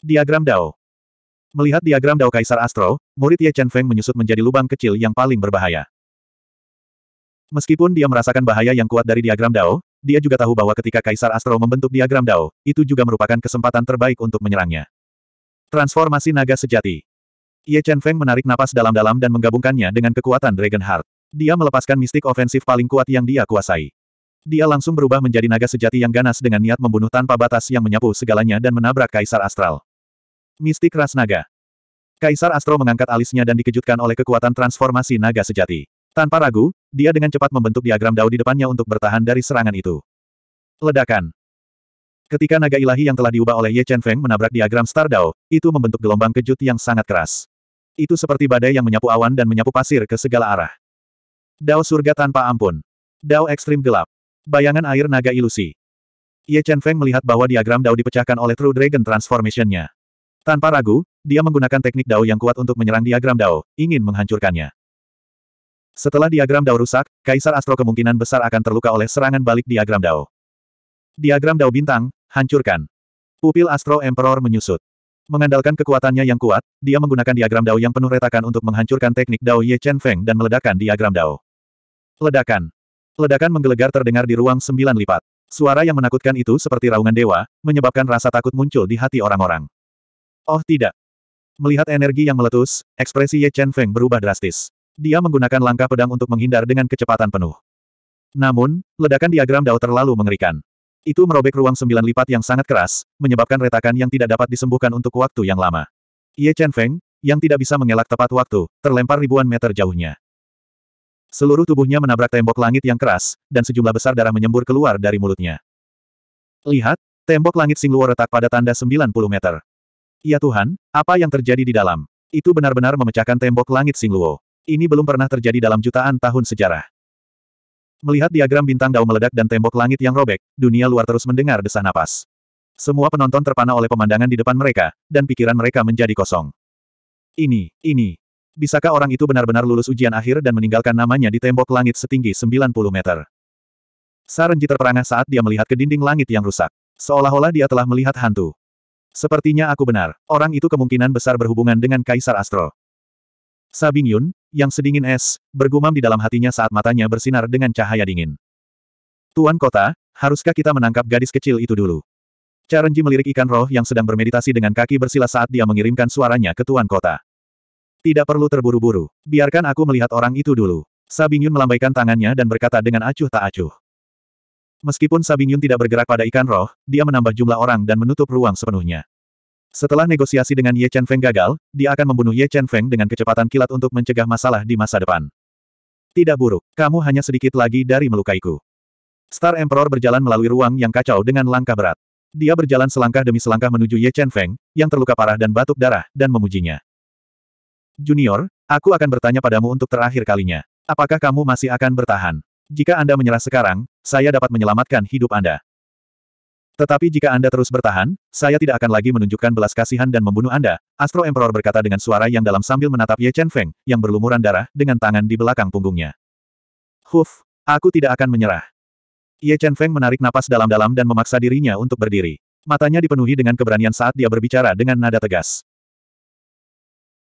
Diagram Dao Melihat diagram Dao Kaisar Astro, murid Ye Chen Feng menyusut menjadi lubang kecil yang paling berbahaya. Meskipun dia merasakan bahaya yang kuat dari diagram Dao, dia juga tahu bahwa ketika Kaisar Astro membentuk diagram Dao, itu juga merupakan kesempatan terbaik untuk menyerangnya. Transformasi naga sejati. Ye Chen Feng menarik napas dalam-dalam dan menggabungkannya dengan kekuatan Dragon Heart. Dia melepaskan mistik ofensif paling kuat yang dia kuasai. Dia langsung berubah menjadi naga sejati yang ganas dengan niat membunuh tanpa batas yang menyapu segalanya dan menabrak Kaisar Astral. Mistik Ras Naga. Kaisar Astro mengangkat alisnya dan dikejutkan oleh kekuatan transformasi naga sejati. Tanpa ragu, dia dengan cepat membentuk diagram dao di depannya untuk bertahan dari serangan itu. Ledakan. Ketika naga ilahi yang telah diubah oleh Ye Chen Feng menabrak diagram Star Dao, itu membentuk gelombang kejut yang sangat keras. Itu seperti badai yang menyapu awan dan menyapu pasir ke segala arah. Dao surga tanpa ampun. Dao ekstrim gelap. Bayangan air naga ilusi. Ye Chen Feng melihat bahwa diagram Dao dipecahkan oleh True Dragon Transformation-nya. Tanpa ragu, dia menggunakan teknik Dao yang kuat untuk menyerang diagram Dao, ingin menghancurkannya. Setelah diagram Dao rusak, Kaisar Astro kemungkinan besar akan terluka oleh serangan balik diagram Dao. Diagram Dao bintang, hancurkan. Pupil Astro Emperor menyusut. Mengandalkan kekuatannya yang kuat, dia menggunakan diagram Dao yang penuh retakan untuk menghancurkan teknik Dao Ye Chen Feng dan meledakkan diagram Dao. Ledakan. Ledakan menggelegar terdengar di ruang sembilan lipat. Suara yang menakutkan itu seperti raungan dewa, menyebabkan rasa takut muncul di hati orang-orang. Oh tidak. Melihat energi yang meletus, ekspresi Ye Chen Feng berubah drastis. Dia menggunakan langkah pedang untuk menghindar dengan kecepatan penuh. Namun, ledakan diagram Dao terlalu mengerikan. Itu merobek ruang sembilan lipat yang sangat keras, menyebabkan retakan yang tidak dapat disembuhkan untuk waktu yang lama. Ye Chen Feng, yang tidak bisa mengelak tepat waktu, terlempar ribuan meter jauhnya. Seluruh tubuhnya menabrak tembok langit yang keras, dan sejumlah besar darah menyembur keluar dari mulutnya. Lihat, tembok langit Singluo retak pada tanda 90 meter. Ya Tuhan, apa yang terjadi di dalam? Itu benar-benar memecahkan tembok langit Singluo. Ini belum pernah terjadi dalam jutaan tahun sejarah. Melihat diagram bintang dao meledak dan tembok langit yang robek, dunia luar terus mendengar desah napas. Semua penonton terpana oleh pemandangan di depan mereka, dan pikiran mereka menjadi kosong. Ini, ini. Bisakah orang itu benar-benar lulus ujian akhir dan meninggalkan namanya di tembok langit setinggi 90 meter? Sarenji terperangah saat dia melihat ke dinding langit yang rusak. Seolah-olah dia telah melihat hantu. Sepertinya aku benar, orang itu kemungkinan besar berhubungan dengan Kaisar Astro. Sabing Yun, yang sedingin es, bergumam di dalam hatinya saat matanya bersinar dengan cahaya dingin. Tuan kota, haruskah kita menangkap gadis kecil itu dulu? Carenji melirik ikan roh yang sedang bermeditasi dengan kaki bersila saat dia mengirimkan suaranya ke tuan kota. Tidak perlu terburu-buru, biarkan aku melihat orang itu dulu. Sabing Yun melambaikan tangannya dan berkata dengan acuh tak acuh. Meskipun Sabing Yun tidak bergerak pada ikan roh, dia menambah jumlah orang dan menutup ruang sepenuhnya. Setelah negosiasi dengan Ye Chen Feng gagal, dia akan membunuh Ye Chen Feng dengan kecepatan kilat untuk mencegah masalah di masa depan. Tidak buruk, kamu hanya sedikit lagi dari melukaiku. Star Emperor berjalan melalui ruang yang kacau dengan langkah berat. Dia berjalan selangkah demi selangkah menuju Ye Chen Feng, yang terluka parah dan batuk darah, dan memujinya. Junior, aku akan bertanya padamu untuk terakhir kalinya. Apakah kamu masih akan bertahan? Jika Anda menyerah sekarang, saya dapat menyelamatkan hidup Anda. Tetapi jika Anda terus bertahan, saya tidak akan lagi menunjukkan belas kasihan dan membunuh Anda, Astro Emperor berkata dengan suara yang dalam sambil menatap Ye Chen Feng, yang berlumuran darah, dengan tangan di belakang punggungnya. Huf, aku tidak akan menyerah. Ye Chen Feng menarik napas dalam-dalam dan memaksa dirinya untuk berdiri. Matanya dipenuhi dengan keberanian saat dia berbicara dengan nada tegas.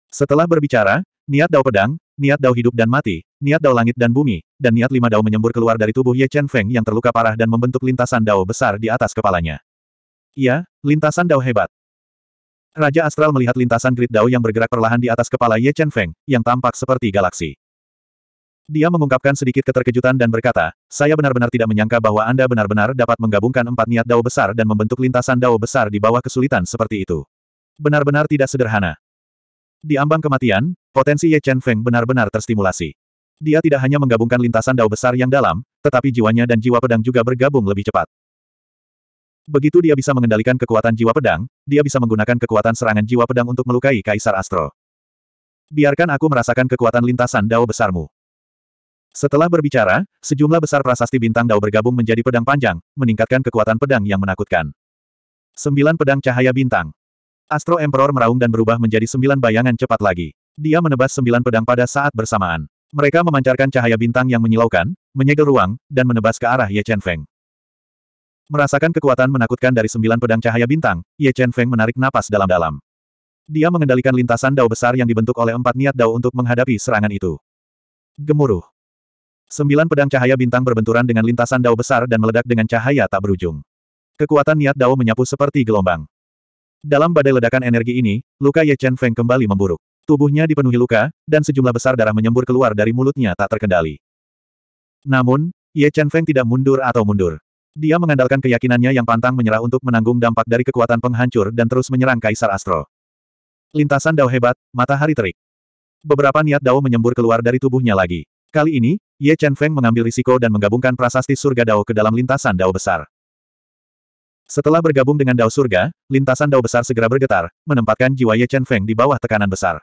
Setelah berbicara, Niat dao pedang, niat dao hidup dan mati, niat dao langit dan bumi, dan niat lima dao menyembur keluar dari tubuh Ye Chen Feng yang terluka parah dan membentuk lintasan dao besar di atas kepalanya. Iya, lintasan dao hebat. Raja Astral melihat lintasan grid dao yang bergerak perlahan di atas kepala Ye Chen Feng, yang tampak seperti galaksi. Dia mengungkapkan sedikit keterkejutan dan berkata, saya benar-benar tidak menyangka bahwa Anda benar-benar dapat menggabungkan empat niat dao besar dan membentuk lintasan dao besar di bawah kesulitan seperti itu. Benar-benar tidak sederhana. Di ambang kematian, potensi Ye Chen Feng benar-benar terstimulasi. Dia tidak hanya menggabungkan lintasan dao besar yang dalam, tetapi jiwanya dan jiwa pedang juga bergabung lebih cepat. Begitu dia bisa mengendalikan kekuatan jiwa pedang, dia bisa menggunakan kekuatan serangan jiwa pedang untuk melukai Kaisar Astro. Biarkan aku merasakan kekuatan lintasan dao besarmu. Setelah berbicara, sejumlah besar prasasti bintang dao bergabung menjadi pedang panjang, meningkatkan kekuatan pedang yang menakutkan. Sembilan pedang cahaya bintang. Astro Emperor meraung dan berubah menjadi sembilan bayangan cepat lagi. Dia menebas sembilan pedang pada saat bersamaan. Mereka memancarkan cahaya bintang yang menyilaukan, menyegel ruang, dan menebas ke arah Ye Chen Feng. Merasakan kekuatan menakutkan dari sembilan pedang cahaya bintang, Ye Chen Feng menarik napas dalam-dalam. Dia mengendalikan lintasan dao besar yang dibentuk oleh empat niat dao untuk menghadapi serangan itu. Gemuruh. Sembilan pedang cahaya bintang berbenturan dengan lintasan dao besar dan meledak dengan cahaya tak berujung. Kekuatan niat dao menyapu seperti gelombang. Dalam badai ledakan energi ini, luka Ye Chen Feng kembali memburuk. Tubuhnya dipenuhi luka, dan sejumlah besar darah menyembur keluar dari mulutnya tak terkendali. Namun, Ye Chen Feng tidak mundur atau mundur. Dia mengandalkan keyakinannya yang pantang menyerah untuk menanggung dampak dari kekuatan penghancur dan terus menyerang Kaisar Astro. Lintasan Dao hebat, matahari terik. Beberapa niat Dao menyembur keluar dari tubuhnya lagi. Kali ini, Ye Chen Feng mengambil risiko dan menggabungkan prasasti surga Dao ke dalam lintasan Dao besar. Setelah bergabung dengan Dao Surga, lintasan Dao besar segera bergetar, menempatkan jiwa Ye Chen Feng di bawah tekanan besar.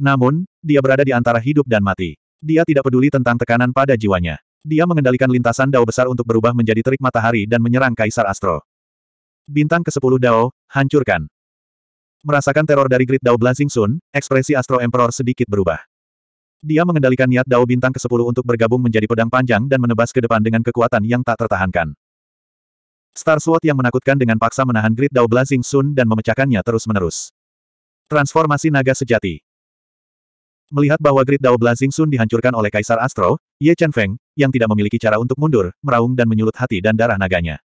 Namun, dia berada di antara hidup dan mati. Dia tidak peduli tentang tekanan pada jiwanya. Dia mengendalikan lintasan Dao besar untuk berubah menjadi terik matahari dan menyerang Kaisar Astro. Bintang ke-10 Dao, hancurkan. Merasakan teror dari Great Dao Blazing Sun, ekspresi Astro Emperor sedikit berubah. Dia mengendalikan niat Dao bintang ke-10 untuk bergabung menjadi pedang panjang dan menebas ke depan dengan kekuatan yang tak tertahankan. Star Sword yang menakutkan dengan paksa menahan Great Dao Blazing Sun dan memecahkannya terus-menerus. Transformasi Naga Sejati Melihat bahwa Great Dao Blazing Sun dihancurkan oleh Kaisar Astro, Ye Chen Feng, yang tidak memiliki cara untuk mundur, meraung dan menyulut hati dan darah naganya.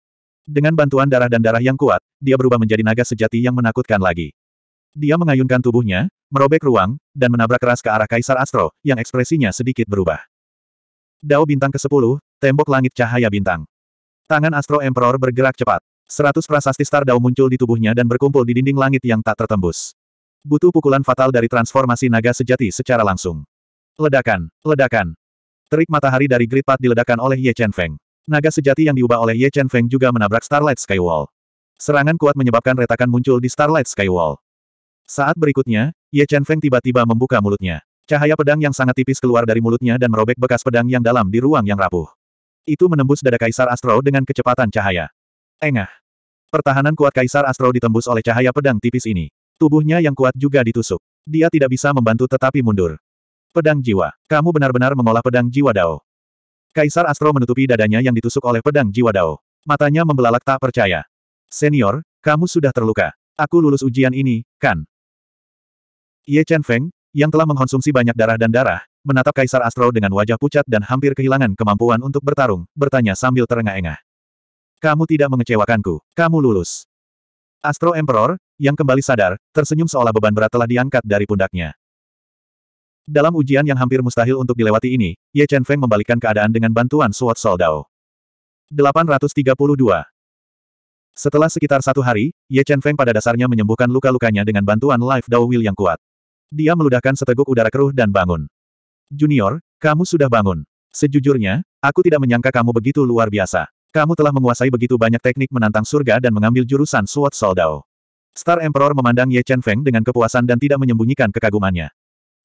Dengan bantuan darah dan darah yang kuat, dia berubah menjadi naga sejati yang menakutkan lagi. Dia mengayunkan tubuhnya, merobek ruang, dan menabrak keras ke arah Kaisar Astro, yang ekspresinya sedikit berubah. Dao bintang ke-10, tembok langit cahaya bintang. Tangan Astro Emperor bergerak cepat. Seratus prasasti Star Dao muncul di tubuhnya dan berkumpul di dinding langit yang tak tertembus. Butuh pukulan fatal dari transformasi naga sejati secara langsung. Ledakan, ledakan. Terik matahari dari Great Path diledakkan oleh Ye Chen Feng. Naga sejati yang diubah oleh Ye Chen Feng juga menabrak Starlight Skywall. Serangan kuat menyebabkan retakan muncul di Starlight Skywall. Saat berikutnya, Ye Chen Feng tiba-tiba membuka mulutnya. Cahaya pedang yang sangat tipis keluar dari mulutnya dan merobek bekas pedang yang dalam di ruang yang rapuh. Itu menembus dada Kaisar Astro dengan kecepatan cahaya. Engah. Pertahanan kuat Kaisar Astro ditembus oleh cahaya pedang tipis ini. Tubuhnya yang kuat juga ditusuk. Dia tidak bisa membantu tetapi mundur. Pedang jiwa. Kamu benar-benar mengolah pedang jiwa Dao. Kaisar Astro menutupi dadanya yang ditusuk oleh pedang jiwa Dao. Matanya membelalak tak percaya. Senior, kamu sudah terluka. Aku lulus ujian ini, kan? Ye Chen Feng, yang telah mengkonsumsi banyak darah dan darah, menatap Kaisar Astro dengan wajah pucat dan hampir kehilangan kemampuan untuk bertarung, bertanya sambil terengah-engah. Kamu tidak mengecewakanku, kamu lulus. Astro Emperor, yang kembali sadar, tersenyum seolah beban berat telah diangkat dari pundaknya. Dalam ujian yang hampir mustahil untuk dilewati ini, Ye Chen Feng membalikkan keadaan dengan bantuan Suot Soldao. 832 Setelah sekitar satu hari, Ye Chen Feng pada dasarnya menyembuhkan luka-lukanya dengan bantuan Life Dao Will yang kuat. Dia meludahkan seteguk udara keruh dan bangun. Junior, kamu sudah bangun. Sejujurnya, aku tidak menyangka kamu begitu luar biasa. Kamu telah menguasai begitu banyak teknik menantang surga dan mengambil jurusan Sword Soldao. Star Emperor memandang Ye Chen Feng dengan kepuasan dan tidak menyembunyikan kekagumannya.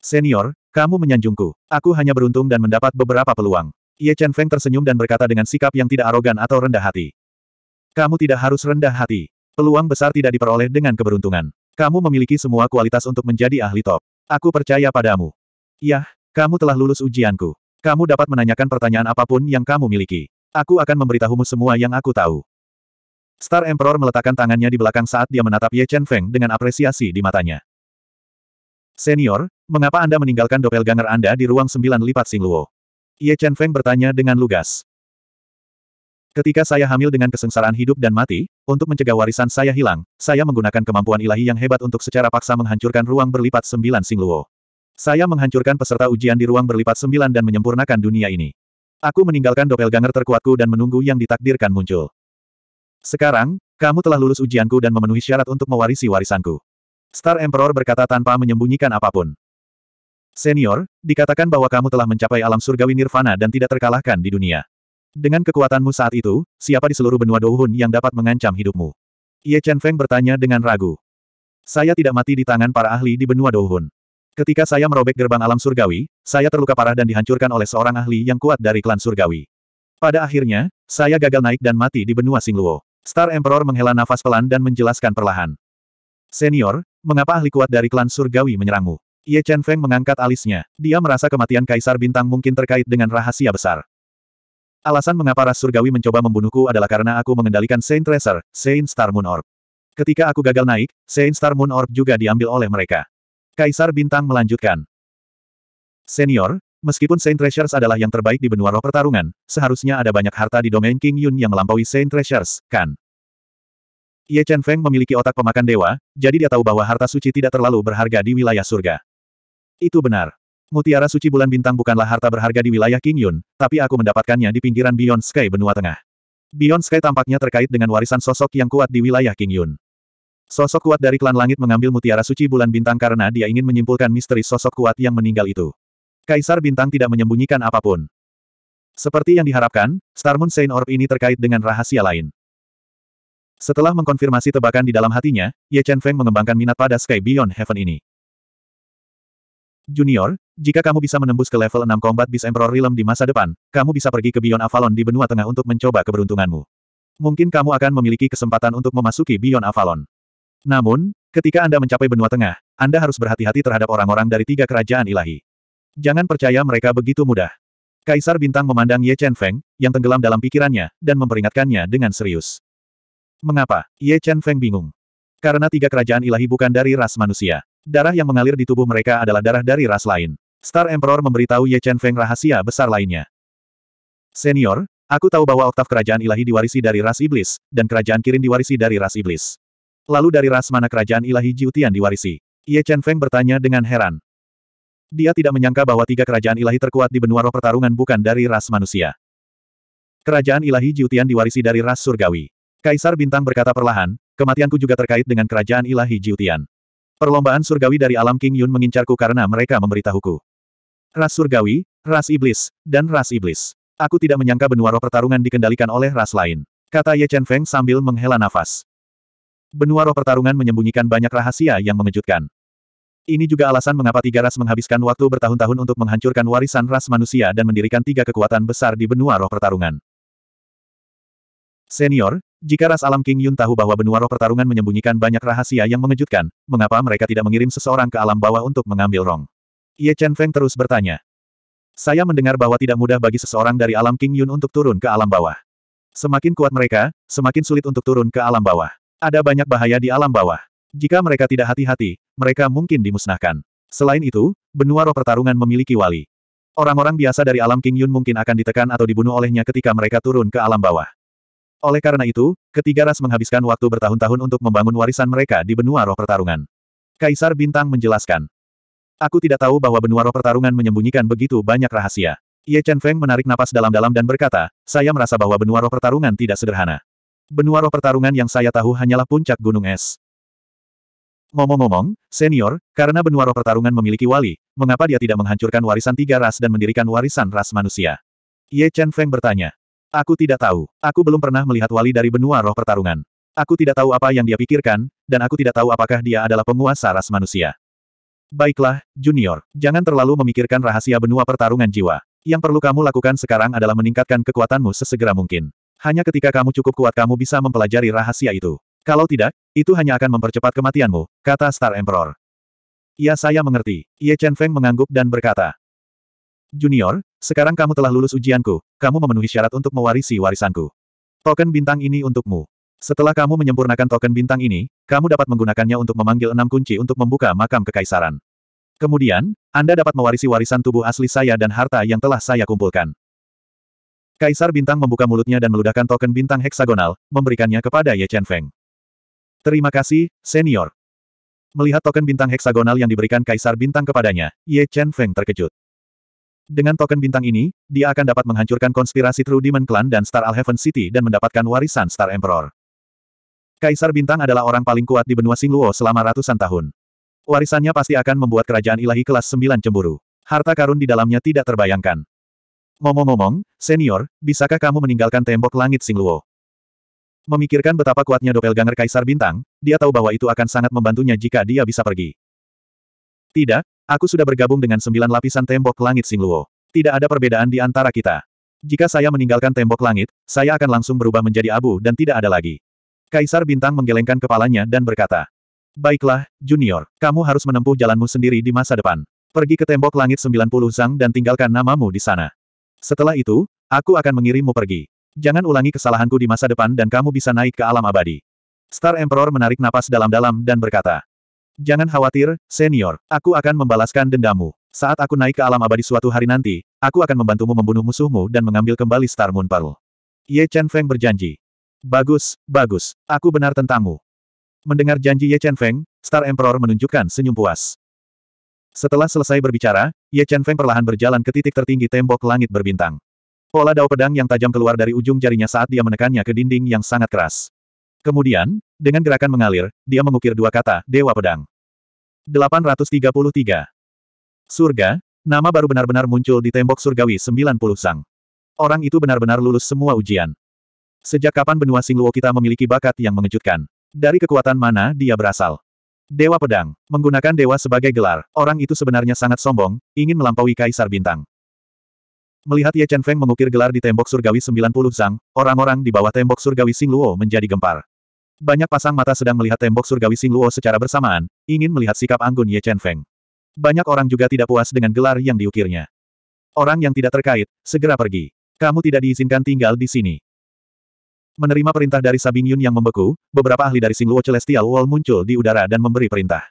Senior, kamu menyanjungku. Aku hanya beruntung dan mendapat beberapa peluang. Ye Chen Feng tersenyum dan berkata dengan sikap yang tidak arogan atau rendah hati. Kamu tidak harus rendah hati. Peluang besar tidak diperoleh dengan keberuntungan. Kamu memiliki semua kualitas untuk menjadi ahli top. Aku percaya padamu. Yah, kamu telah lulus ujianku. Kamu dapat menanyakan pertanyaan apapun yang kamu miliki. Aku akan memberitahumu semua yang aku tahu. Star Emperor meletakkan tangannya di belakang saat dia menatap Ye Chen Feng dengan apresiasi di matanya. Senior, mengapa Anda meninggalkan doppelganger Anda di ruang sembilan lipat Singluo? Ye Chen Feng bertanya dengan lugas. Ketika saya hamil dengan kesengsaraan hidup dan mati, untuk mencegah warisan saya hilang, saya menggunakan kemampuan ilahi yang hebat untuk secara paksa menghancurkan ruang berlipat sembilan Singluo. Saya menghancurkan peserta ujian di ruang berlipat sembilan dan menyempurnakan dunia ini. Aku meninggalkan doppelganger terkuatku dan menunggu yang ditakdirkan muncul. Sekarang, kamu telah lulus ujianku dan memenuhi syarat untuk mewarisi warisanku. Star Emperor berkata tanpa menyembunyikan apapun. Senior, dikatakan bahwa kamu telah mencapai alam surgawi nirvana dan tidak terkalahkan di dunia. Dengan kekuatanmu saat itu, siapa di seluruh benua Douhun yang dapat mengancam hidupmu? Ye Chen Feng bertanya dengan ragu. Saya tidak mati di tangan para ahli di benua Douhun. Ketika saya merobek gerbang alam surgawi, saya terluka parah dan dihancurkan oleh seorang ahli yang kuat dari klan surgawi. Pada akhirnya, saya gagal naik dan mati di benua Singluo. Star Emperor menghela nafas pelan dan menjelaskan perlahan. Senior, mengapa ahli kuat dari klan surgawi menyerangmu? Ye Chen Feng mengangkat alisnya. Dia merasa kematian Kaisar Bintang mungkin terkait dengan rahasia besar. Alasan mengapa Ras Surgawi mencoba membunuhku adalah karena aku mengendalikan Saint Tracer, Saint Star Moon Orb. Ketika aku gagal naik, Saint Star Moon Orb juga diambil oleh mereka. Kaisar Bintang melanjutkan. Senior, meskipun Saint Treasures adalah yang terbaik di benua roh pertarungan, seharusnya ada banyak harta di domain King Yun yang melampaui Saint Treasures, kan? Ye Chen Feng memiliki otak pemakan dewa, jadi dia tahu bahwa harta suci tidak terlalu berharga di wilayah surga. Itu benar. Mutiara suci bulan bintang bukanlah harta berharga di wilayah King Yun, tapi aku mendapatkannya di pinggiran Beyond Sky benua tengah. Beyond Sky tampaknya terkait dengan warisan sosok yang kuat di wilayah King Yun. Sosok kuat dari klan langit mengambil mutiara suci bulan bintang karena dia ingin menyimpulkan misteri sosok kuat yang meninggal itu. Kaisar bintang tidak menyembunyikan apapun. Seperti yang diharapkan, Star Moon Saint Orb ini terkait dengan rahasia lain. Setelah mengkonfirmasi tebakan di dalam hatinya, Ye Chen Feng mengembangkan minat pada Sky Beyond Heaven ini. Junior, jika kamu bisa menembus ke level 6 Combat Beast Emperor Realm di masa depan, kamu bisa pergi ke Beyond Avalon di benua tengah untuk mencoba keberuntunganmu. Mungkin kamu akan memiliki kesempatan untuk memasuki Beyond Avalon. Namun, ketika Anda mencapai benua tengah, Anda harus berhati-hati terhadap orang-orang dari tiga kerajaan ilahi. Jangan percaya mereka begitu mudah. Kaisar Bintang memandang Ye Chen Feng, yang tenggelam dalam pikirannya, dan memperingatkannya dengan serius. Mengapa? Ye Chen Feng bingung. Karena tiga kerajaan ilahi bukan dari ras manusia. Darah yang mengalir di tubuh mereka adalah darah dari ras lain. Star Emperor memberitahu Ye Chen Feng rahasia besar lainnya. Senior, aku tahu bahwa oktav kerajaan ilahi diwarisi dari ras iblis, dan kerajaan kirin diwarisi dari ras iblis. Lalu dari ras mana kerajaan ilahi Jiutian diwarisi? Ye Chen Feng bertanya dengan heran. Dia tidak menyangka bahwa tiga kerajaan ilahi terkuat di benua roh pertarungan bukan dari ras manusia. Kerajaan ilahi Jiutian diwarisi dari ras surgawi. Kaisar Bintang berkata perlahan, kematianku juga terkait dengan kerajaan ilahi Jiutian. Perlombaan surgawi dari alam King Yun mengincarku karena mereka memberitahuku. Ras surgawi, ras iblis, dan ras iblis. Aku tidak menyangka benua roh pertarungan dikendalikan oleh ras lain. Kata Ye Chen Feng sambil menghela nafas benua roh pertarungan menyembunyikan banyak rahasia yang mengejutkan. Ini juga alasan mengapa tiga ras menghabiskan waktu bertahun-tahun untuk menghancurkan warisan ras manusia dan mendirikan tiga kekuatan besar di benua roh pertarungan. Senior, jika ras alam King Yun tahu bahwa benua roh pertarungan menyembunyikan banyak rahasia yang mengejutkan, mengapa mereka tidak mengirim seseorang ke alam bawah untuk mengambil rong? Ye Chen Feng terus bertanya. Saya mendengar bahwa tidak mudah bagi seseorang dari alam King Yun untuk turun ke alam bawah. Semakin kuat mereka, semakin sulit untuk turun ke alam bawah. Ada banyak bahaya di alam bawah. Jika mereka tidak hati-hati, mereka mungkin dimusnahkan. Selain itu, benua roh pertarungan memiliki wali. Orang-orang biasa dari alam King Yun mungkin akan ditekan atau dibunuh olehnya ketika mereka turun ke alam bawah. Oleh karena itu, ketiga ras menghabiskan waktu bertahun-tahun untuk membangun warisan mereka di benua roh pertarungan. Kaisar Bintang menjelaskan. Aku tidak tahu bahwa benua roh pertarungan menyembunyikan begitu banyak rahasia. Ye Chen Feng menarik napas dalam-dalam dan berkata, saya merasa bahwa benua roh pertarungan tidak sederhana. Benua roh pertarungan yang saya tahu hanyalah puncak gunung es. Ngomong-ngomong, senior, karena benua roh pertarungan memiliki wali, mengapa dia tidak menghancurkan warisan tiga ras dan mendirikan warisan ras manusia? Ye Chen Feng bertanya. Aku tidak tahu. Aku belum pernah melihat wali dari benua roh pertarungan. Aku tidak tahu apa yang dia pikirkan, dan aku tidak tahu apakah dia adalah penguasa ras manusia. Baiklah, junior. Jangan terlalu memikirkan rahasia benua pertarungan jiwa. Yang perlu kamu lakukan sekarang adalah meningkatkan kekuatanmu sesegera mungkin. Hanya ketika kamu cukup kuat kamu bisa mempelajari rahasia itu. Kalau tidak, itu hanya akan mempercepat kematianmu, kata Star Emperor. Ya saya mengerti. Ye Chen Feng mengangguk dan berkata. Junior, sekarang kamu telah lulus ujianku, kamu memenuhi syarat untuk mewarisi warisanku. Token bintang ini untukmu. Setelah kamu menyempurnakan token bintang ini, kamu dapat menggunakannya untuk memanggil enam kunci untuk membuka makam kekaisaran. Kemudian, Anda dapat mewarisi warisan tubuh asli saya dan harta yang telah saya kumpulkan. Kaisar Bintang membuka mulutnya dan meludahkan token bintang heksagonal, memberikannya kepada Ye Chen Feng. Terima kasih, senior. Melihat token bintang heksagonal yang diberikan Kaisar Bintang kepadanya, Ye Chen Feng terkejut. Dengan token bintang ini, dia akan dapat menghancurkan konspirasi True Demon Clan dan Star Heaven City dan mendapatkan warisan Star Emperor. Kaisar Bintang adalah orang paling kuat di benua Singluo selama ratusan tahun. Warisannya pasti akan membuat kerajaan ilahi kelas 9 cemburu. Harta karun di dalamnya tidak terbayangkan. Ngomong-ngomong, senior, bisakah kamu meninggalkan tembok langit Singluo? Memikirkan betapa kuatnya doppelganger Kaisar Bintang, dia tahu bahwa itu akan sangat membantunya jika dia bisa pergi. Tidak, aku sudah bergabung dengan sembilan lapisan tembok langit Singluo. Tidak ada perbedaan di antara kita. Jika saya meninggalkan tembok langit, saya akan langsung berubah menjadi abu dan tidak ada lagi. Kaisar Bintang menggelengkan kepalanya dan berkata, Baiklah, Junior, kamu harus menempuh jalanmu sendiri di masa depan. Pergi ke tembok langit 90 zhang dan tinggalkan namamu di sana. Setelah itu, aku akan mengirimmu pergi. Jangan ulangi kesalahanku di masa depan dan kamu bisa naik ke alam abadi. Star Emperor menarik napas dalam-dalam dan berkata, Jangan khawatir, senior. Aku akan membalaskan dendamu. Saat aku naik ke alam abadi suatu hari nanti, aku akan membantumu membunuh musuhmu dan mengambil kembali Star Moon Pearl. Ye Chen Feng berjanji. Bagus, bagus. Aku benar tentangmu. Mendengar janji Ye Chen Feng, Star Emperor menunjukkan senyum puas. Setelah selesai berbicara, Ye Chen Feng perlahan berjalan ke titik tertinggi tembok langit berbintang. Pola dao pedang yang tajam keluar dari ujung jarinya saat dia menekannya ke dinding yang sangat keras. Kemudian, dengan gerakan mengalir, dia mengukir dua kata, Dewa Pedang. 833. Surga, nama baru benar-benar muncul di tembok surgawi 90 sang. Orang itu benar-benar lulus semua ujian. Sejak kapan benua Singluo kita memiliki bakat yang mengejutkan? Dari kekuatan mana dia berasal? Dewa Pedang. Menggunakan dewa sebagai gelar, orang itu sebenarnya sangat sombong, ingin melampaui Kaisar Bintang. Melihat Ye Chen Feng mengukir gelar di tembok surgawi 90 zang, orang-orang di bawah tembok surgawi Luo menjadi gempar. Banyak pasang mata sedang melihat tembok surgawi Luo secara bersamaan, ingin melihat sikap anggun Ye Chen Feng. Banyak orang juga tidak puas dengan gelar yang diukirnya. Orang yang tidak terkait, segera pergi. Kamu tidak diizinkan tinggal di sini. Menerima perintah dari Sabing Yun yang membeku, beberapa ahli dari Singluo Celestial Wall muncul di udara dan memberi perintah.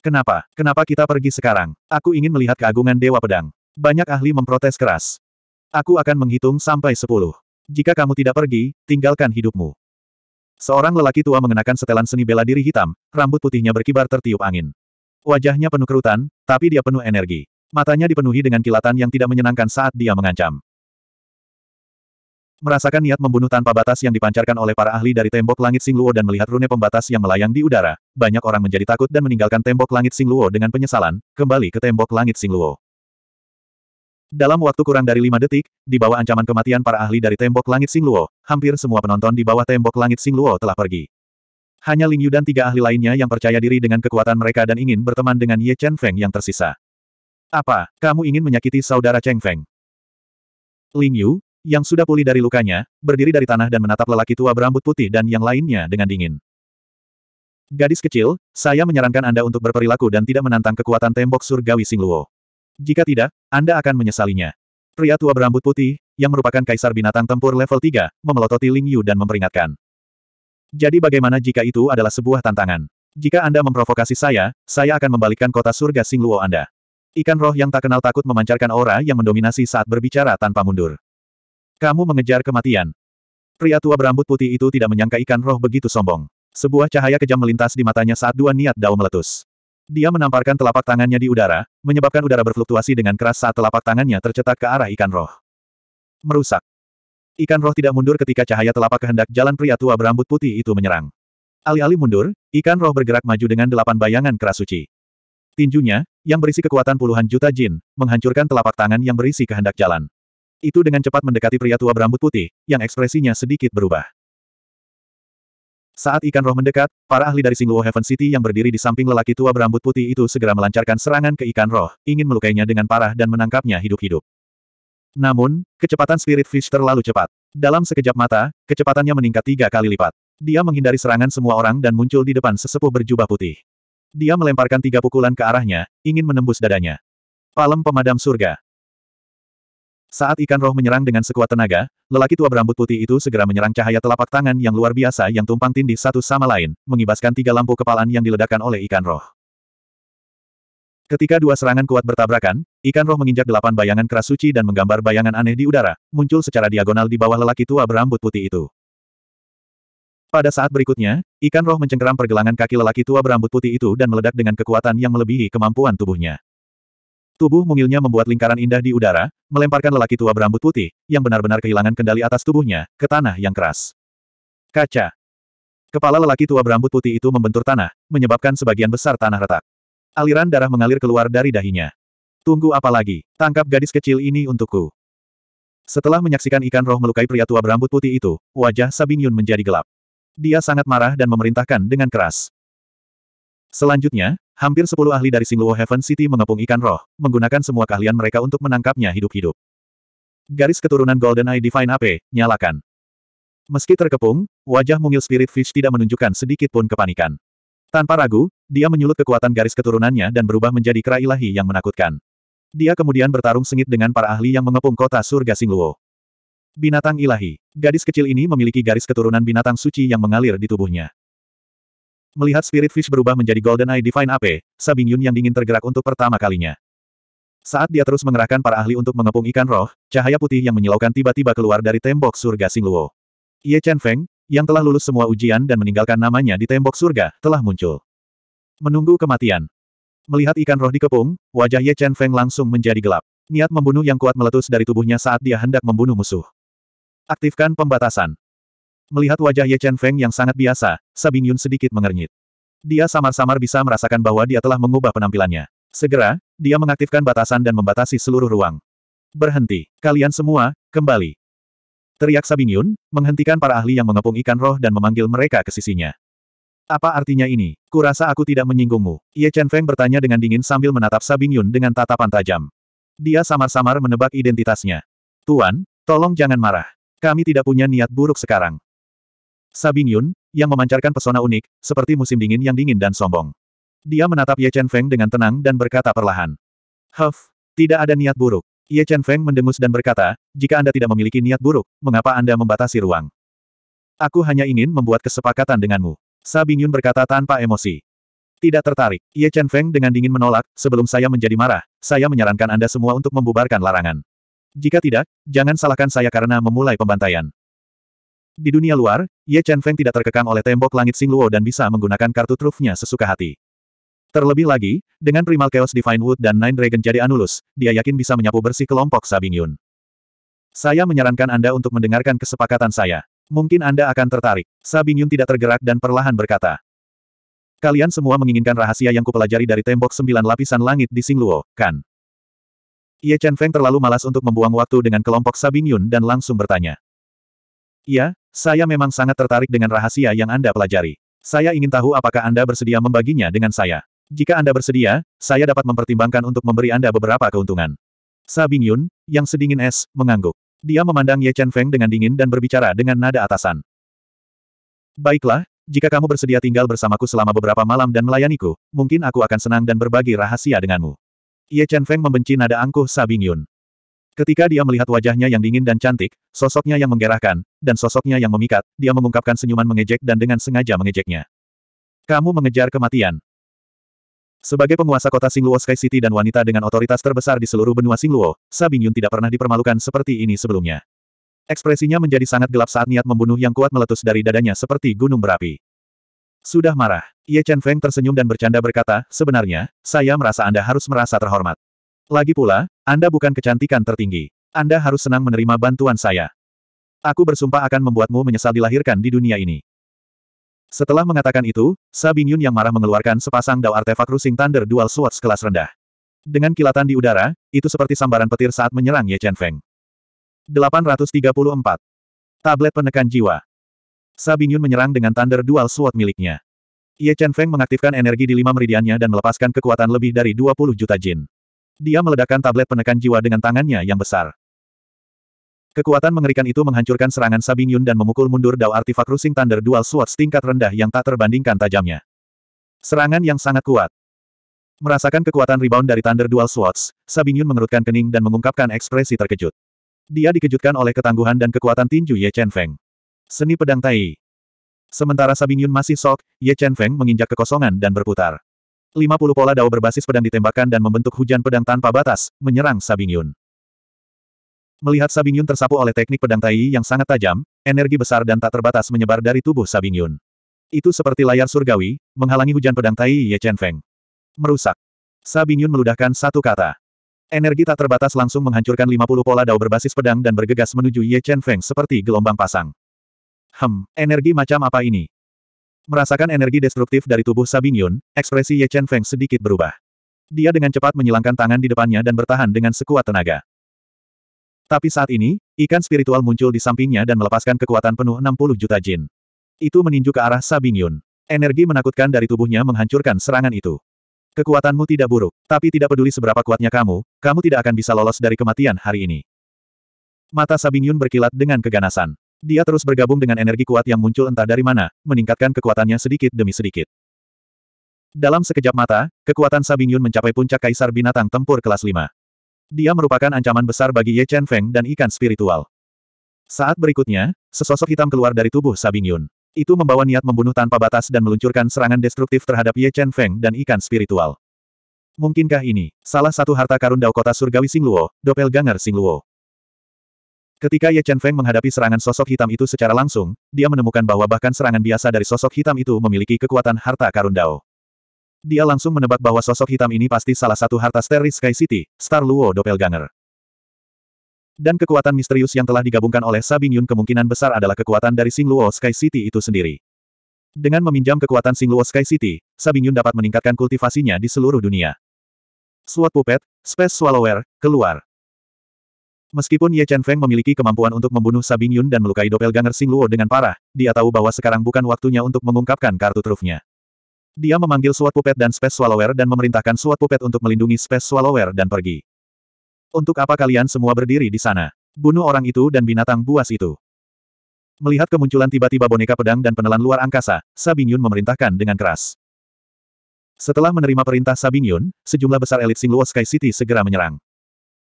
Kenapa? Kenapa kita pergi sekarang? Aku ingin melihat keagungan Dewa Pedang. Banyak ahli memprotes keras. Aku akan menghitung sampai sepuluh. Jika kamu tidak pergi, tinggalkan hidupmu. Seorang lelaki tua mengenakan setelan seni bela diri hitam, rambut putihnya berkibar tertiup angin. Wajahnya penuh kerutan, tapi dia penuh energi. Matanya dipenuhi dengan kilatan yang tidak menyenangkan saat dia mengancam. Merasakan niat membunuh tanpa batas yang dipancarkan oleh para ahli dari tembok langit Singluo dan melihat rune pembatas yang melayang di udara, banyak orang menjadi takut dan meninggalkan tembok langit Singluo dengan penyesalan, kembali ke tembok langit Singluo. Dalam waktu kurang dari lima detik, di bawah ancaman kematian para ahli dari tembok langit Singluo, hampir semua penonton di bawah tembok langit Singluo telah pergi. Hanya Ling Yu dan tiga ahli lainnya yang percaya diri dengan kekuatan mereka dan ingin berteman dengan Ye Chen Feng yang tersisa. Apa, kamu ingin menyakiti saudara Cheng Feng? Ling Yu, yang sudah pulih dari lukanya, berdiri dari tanah dan menatap lelaki tua berambut putih dan yang lainnya dengan dingin. Gadis kecil, saya menyarankan Anda untuk berperilaku dan tidak menantang kekuatan tembok surgawi Singluo. Jika tidak, Anda akan menyesalinya. Pria tua berambut putih, yang merupakan kaisar binatang tempur level 3, memelototi Ling Yu dan memperingatkan. Jadi bagaimana jika itu adalah sebuah tantangan? Jika Anda memprovokasi saya, saya akan membalikkan kota surga Singluo Anda. Ikan roh yang tak kenal takut memancarkan aura yang mendominasi saat berbicara tanpa mundur. Kamu mengejar kematian. Pria tua berambut putih itu tidak menyangka ikan roh begitu sombong. Sebuah cahaya kejam melintas di matanya saat dua niat dao meletus. Dia menamparkan telapak tangannya di udara, menyebabkan udara berfluktuasi dengan keras saat telapak tangannya tercetak ke arah ikan roh. Merusak. Ikan roh tidak mundur ketika cahaya telapak kehendak jalan pria tua berambut putih itu menyerang. Alih-alih mundur, ikan roh bergerak maju dengan delapan bayangan keras suci. Tinjunya, yang berisi kekuatan puluhan juta jin, menghancurkan telapak tangan yang berisi kehendak jalan itu dengan cepat mendekati pria tua berambut putih, yang ekspresinya sedikit berubah. Saat ikan roh mendekat, para ahli dari Singluo Heaven City yang berdiri di samping lelaki tua berambut putih itu segera melancarkan serangan ke ikan roh, ingin melukainya dengan parah dan menangkapnya hidup-hidup. Namun, kecepatan Spirit Fish terlalu cepat. Dalam sekejap mata, kecepatannya meningkat tiga kali lipat. Dia menghindari serangan semua orang dan muncul di depan sesepuh berjubah putih. Dia melemparkan tiga pukulan ke arahnya, ingin menembus dadanya. Palem pemadam surga. Saat ikan roh menyerang dengan sekuat tenaga, lelaki tua berambut putih itu segera menyerang cahaya telapak tangan yang luar biasa yang tumpang tindih satu sama lain, mengibaskan tiga lampu kepalan yang diledakkan oleh ikan roh. Ketika dua serangan kuat bertabrakan, ikan roh menginjak delapan bayangan keras suci dan menggambar bayangan aneh di udara, muncul secara diagonal di bawah lelaki tua berambut putih itu. Pada saat berikutnya, ikan roh mencengkeram pergelangan kaki lelaki tua berambut putih itu dan meledak dengan kekuatan yang melebihi kemampuan tubuhnya. Tubuh mungilnya membuat lingkaran indah di udara, melemparkan lelaki tua berambut putih, yang benar-benar kehilangan kendali atas tubuhnya, ke tanah yang keras. Kaca. Kepala lelaki tua berambut putih itu membentur tanah, menyebabkan sebagian besar tanah retak. Aliran darah mengalir keluar dari dahinya. Tunggu apa lagi? Tangkap gadis kecil ini untukku. Setelah menyaksikan ikan roh melukai pria tua berambut putih itu, wajah Sabing Yun menjadi gelap. Dia sangat marah dan memerintahkan dengan keras. Selanjutnya, Hampir sepuluh ahli dari Singluo Heaven City mengepung ikan roh, menggunakan semua keahlian mereka untuk menangkapnya hidup-hidup. Garis keturunan Golden Eye Divine AP, nyalakan. Meski terkepung, wajah mungil Spirit Fish tidak menunjukkan sedikit pun kepanikan. Tanpa ragu, dia menyulut kekuatan garis keturunannya dan berubah menjadi kera ilahi yang menakutkan. Dia kemudian bertarung sengit dengan para ahli yang mengepung kota surga Singluo. Binatang ilahi. Gadis kecil ini memiliki garis keturunan binatang suci yang mengalir di tubuhnya. Melihat Spirit Fish berubah menjadi Golden Eye Divine AP, Sabing Yun yang dingin tergerak untuk pertama kalinya. Saat dia terus mengerahkan para ahli untuk mengepung ikan roh, cahaya putih yang menyilaukan tiba-tiba keluar dari tembok surga Singluo. Ye Chen Feng, yang telah lulus semua ujian dan meninggalkan namanya di tembok surga, telah muncul. Menunggu kematian. Melihat ikan roh dikepung, wajah Ye Chen Feng langsung menjadi gelap. Niat membunuh yang kuat meletus dari tubuhnya saat dia hendak membunuh musuh. Aktifkan pembatasan. Melihat wajah Ye Chen Feng yang sangat biasa, Sabing Yun sedikit mengernyit. Dia samar-samar bisa merasakan bahwa dia telah mengubah penampilannya. Segera, dia mengaktifkan batasan dan membatasi seluruh ruang. Berhenti, kalian semua, kembali. Teriak Sabing Yun, menghentikan para ahli yang mengepung ikan roh dan memanggil mereka ke sisinya. Apa artinya ini? Kurasa aku tidak menyinggungmu. Ye Chen Feng bertanya dengan dingin sambil menatap Sabing Yun dengan tatapan tajam. Dia samar-samar menebak identitasnya. Tuan, tolong jangan marah. Kami tidak punya niat buruk sekarang. Sabing Yun, yang memancarkan pesona unik, seperti musim dingin yang dingin dan sombong. Dia menatap Ye Chen Feng dengan tenang dan berkata perlahan. Huff, tidak ada niat buruk. Ye Chen Feng mendengus dan berkata, jika Anda tidak memiliki niat buruk, mengapa Anda membatasi ruang? Aku hanya ingin membuat kesepakatan denganmu. Sabing Yun berkata tanpa emosi. Tidak tertarik. Ye Chen Feng dengan dingin menolak, sebelum saya menjadi marah, saya menyarankan Anda semua untuk membubarkan larangan. Jika tidak, jangan salahkan saya karena memulai pembantaian. Di dunia luar, Ye Chen Feng tidak terkekang oleh tembok langit Singluo dan bisa menggunakan kartu trufnya sesuka hati. Terlebih lagi, dengan Primal Chaos Divine Wood dan Nine Dragon jadi Anulus, dia yakin bisa menyapu bersih kelompok Sabing Yun. Saya menyarankan Anda untuk mendengarkan kesepakatan saya. Mungkin Anda akan tertarik. Sabing Yun tidak tergerak dan perlahan berkata. Kalian semua menginginkan rahasia yang kupelajari dari tembok sembilan lapisan langit di Singluo, kan? Ye Chen Feng terlalu malas untuk membuang waktu dengan kelompok Sabing Yun dan langsung bertanya. Iya, saya memang sangat tertarik dengan rahasia yang Anda pelajari. Saya ingin tahu apakah Anda bersedia membaginya dengan saya. Jika Anda bersedia, saya dapat mempertimbangkan untuk memberi Anda beberapa keuntungan. Sa Yun yang sedingin es, mengangguk. Dia memandang Ye Chen Feng dengan dingin dan berbicara dengan nada atasan. Baiklah, jika kamu bersedia tinggal bersamaku selama beberapa malam dan melayaniku, mungkin aku akan senang dan berbagi rahasia denganmu. Ye Chen Feng membenci nada angkuh Sa Yun. Ketika dia melihat wajahnya yang dingin dan cantik, sosoknya yang menggerahkan, dan sosoknya yang memikat, dia mengungkapkan senyuman mengejek dan dengan sengaja mengejeknya. Kamu mengejar kematian. Sebagai penguasa kota Singluo Sky City dan wanita dengan otoritas terbesar di seluruh benua Singluo, Sabing Yun tidak pernah dipermalukan seperti ini sebelumnya. Ekspresinya menjadi sangat gelap saat niat membunuh yang kuat meletus dari dadanya seperti gunung berapi. Sudah marah. Ye Chen Feng tersenyum dan bercanda berkata, sebenarnya, saya merasa Anda harus merasa terhormat. Lagi pula, Anda bukan kecantikan tertinggi. Anda harus senang menerima bantuan saya. Aku bersumpah akan membuatmu menyesal dilahirkan di dunia ini. Setelah mengatakan itu, Yun yang marah mengeluarkan sepasang dao artefak Rusing Thunder Dual Swords kelas rendah. Dengan kilatan di udara, itu seperti sambaran petir saat menyerang Ye Chen Feng. 834. Tablet penekan jiwa. Yun menyerang dengan Thunder Dual Sword miliknya. Ye Chen Feng mengaktifkan energi di lima meridiannya dan melepaskan kekuatan lebih dari 20 juta jin. Dia meledakkan tablet penekan jiwa dengan tangannya yang besar. Kekuatan mengerikan itu menghancurkan serangan Sabing Yun dan memukul mundur Dao Artifak Rusing Thunder Dual Swords tingkat rendah yang tak terbandingkan tajamnya. Serangan yang sangat kuat. Merasakan kekuatan rebound dari Thunder Dual Swords, Sabing Yun mengerutkan kening dan mengungkapkan ekspresi terkejut. Dia dikejutkan oleh ketangguhan dan kekuatan tinju Ye Chen Feng. Seni pedang Tai. Sementara Sabing Yun masih sok, Ye Chen Feng menginjak kekosongan dan berputar. 50 pola dao berbasis pedang ditembakkan dan membentuk hujan pedang tanpa batas, menyerang Sabing Yun. Melihat Sabing Yun tersapu oleh teknik pedang Tai yang sangat tajam, energi besar dan tak terbatas menyebar dari tubuh Sabing Yun. Itu seperti layar surgawi, menghalangi hujan pedang Tai Ye Chen Feng. Merusak. Sabing Yun meludahkan satu kata. Energi tak terbatas langsung menghancurkan 50 pola dao berbasis pedang dan bergegas menuju Ye Chen Feng seperti gelombang pasang. Hem, energi macam apa ini? Merasakan energi destruktif dari tubuh Sabing Yun, ekspresi Ye Chen Feng sedikit berubah. Dia dengan cepat menyilangkan tangan di depannya dan bertahan dengan sekuat tenaga. Tapi saat ini, ikan spiritual muncul di sampingnya dan melepaskan kekuatan penuh 60 juta jin. Itu meninju ke arah Sabing Yun. Energi menakutkan dari tubuhnya menghancurkan serangan itu. Kekuatanmu tidak buruk, tapi tidak peduli seberapa kuatnya kamu, kamu tidak akan bisa lolos dari kematian hari ini. Mata Sabing Yun berkilat dengan keganasan. Dia terus bergabung dengan energi kuat yang muncul entah dari mana, meningkatkan kekuatannya sedikit demi sedikit. Dalam sekejap mata, kekuatan Sabing Yun mencapai puncak Kaisar Binatang Tempur kelas 5. Dia merupakan ancaman besar bagi Ye Chen Feng dan ikan spiritual. Saat berikutnya, sesosok hitam keluar dari tubuh Sabing Yun. Itu membawa niat membunuh tanpa batas dan meluncurkan serangan destruktif terhadap Ye Chen Feng dan ikan spiritual. Mungkinkah ini, salah satu harta karun Dao Kota Surgawi Singluo, Doppelganger Singluo? Ketika Ye Chen Feng menghadapi serangan sosok hitam itu secara langsung, dia menemukan bahwa bahkan serangan biasa dari sosok hitam itu memiliki kekuatan harta karun Dao. Dia langsung menebak bahwa sosok hitam ini pasti salah satu harta steri Sky City, Star Luo Doppelganger. Dan kekuatan misterius yang telah digabungkan oleh Sabing Yun kemungkinan besar adalah kekuatan dari Sing Luo Sky City itu sendiri. Dengan meminjam kekuatan Sing Luo Sky City, Sabing Yun dapat meningkatkan kultivasinya di seluruh dunia. Swat Puppet, Space Swallower, keluar. Meskipun Ye Chen Feng memiliki kemampuan untuk membunuh Sabing Yun dan melukai doppelganger Sing Luo dengan parah, dia tahu bahwa sekarang bukan waktunya untuk mengungkapkan kartu trufnya. Dia memanggil Suat Pupet dan Space Swallower dan memerintahkan Suat Pupet untuk melindungi Space Swallower dan pergi. Untuk apa kalian semua berdiri di sana? Bunuh orang itu dan binatang buas itu. Melihat kemunculan tiba-tiba boneka pedang dan penelan luar angkasa, Sabing Yun memerintahkan dengan keras. Setelah menerima perintah Sabing Yun, sejumlah besar elit Sing Luo Sky City segera menyerang.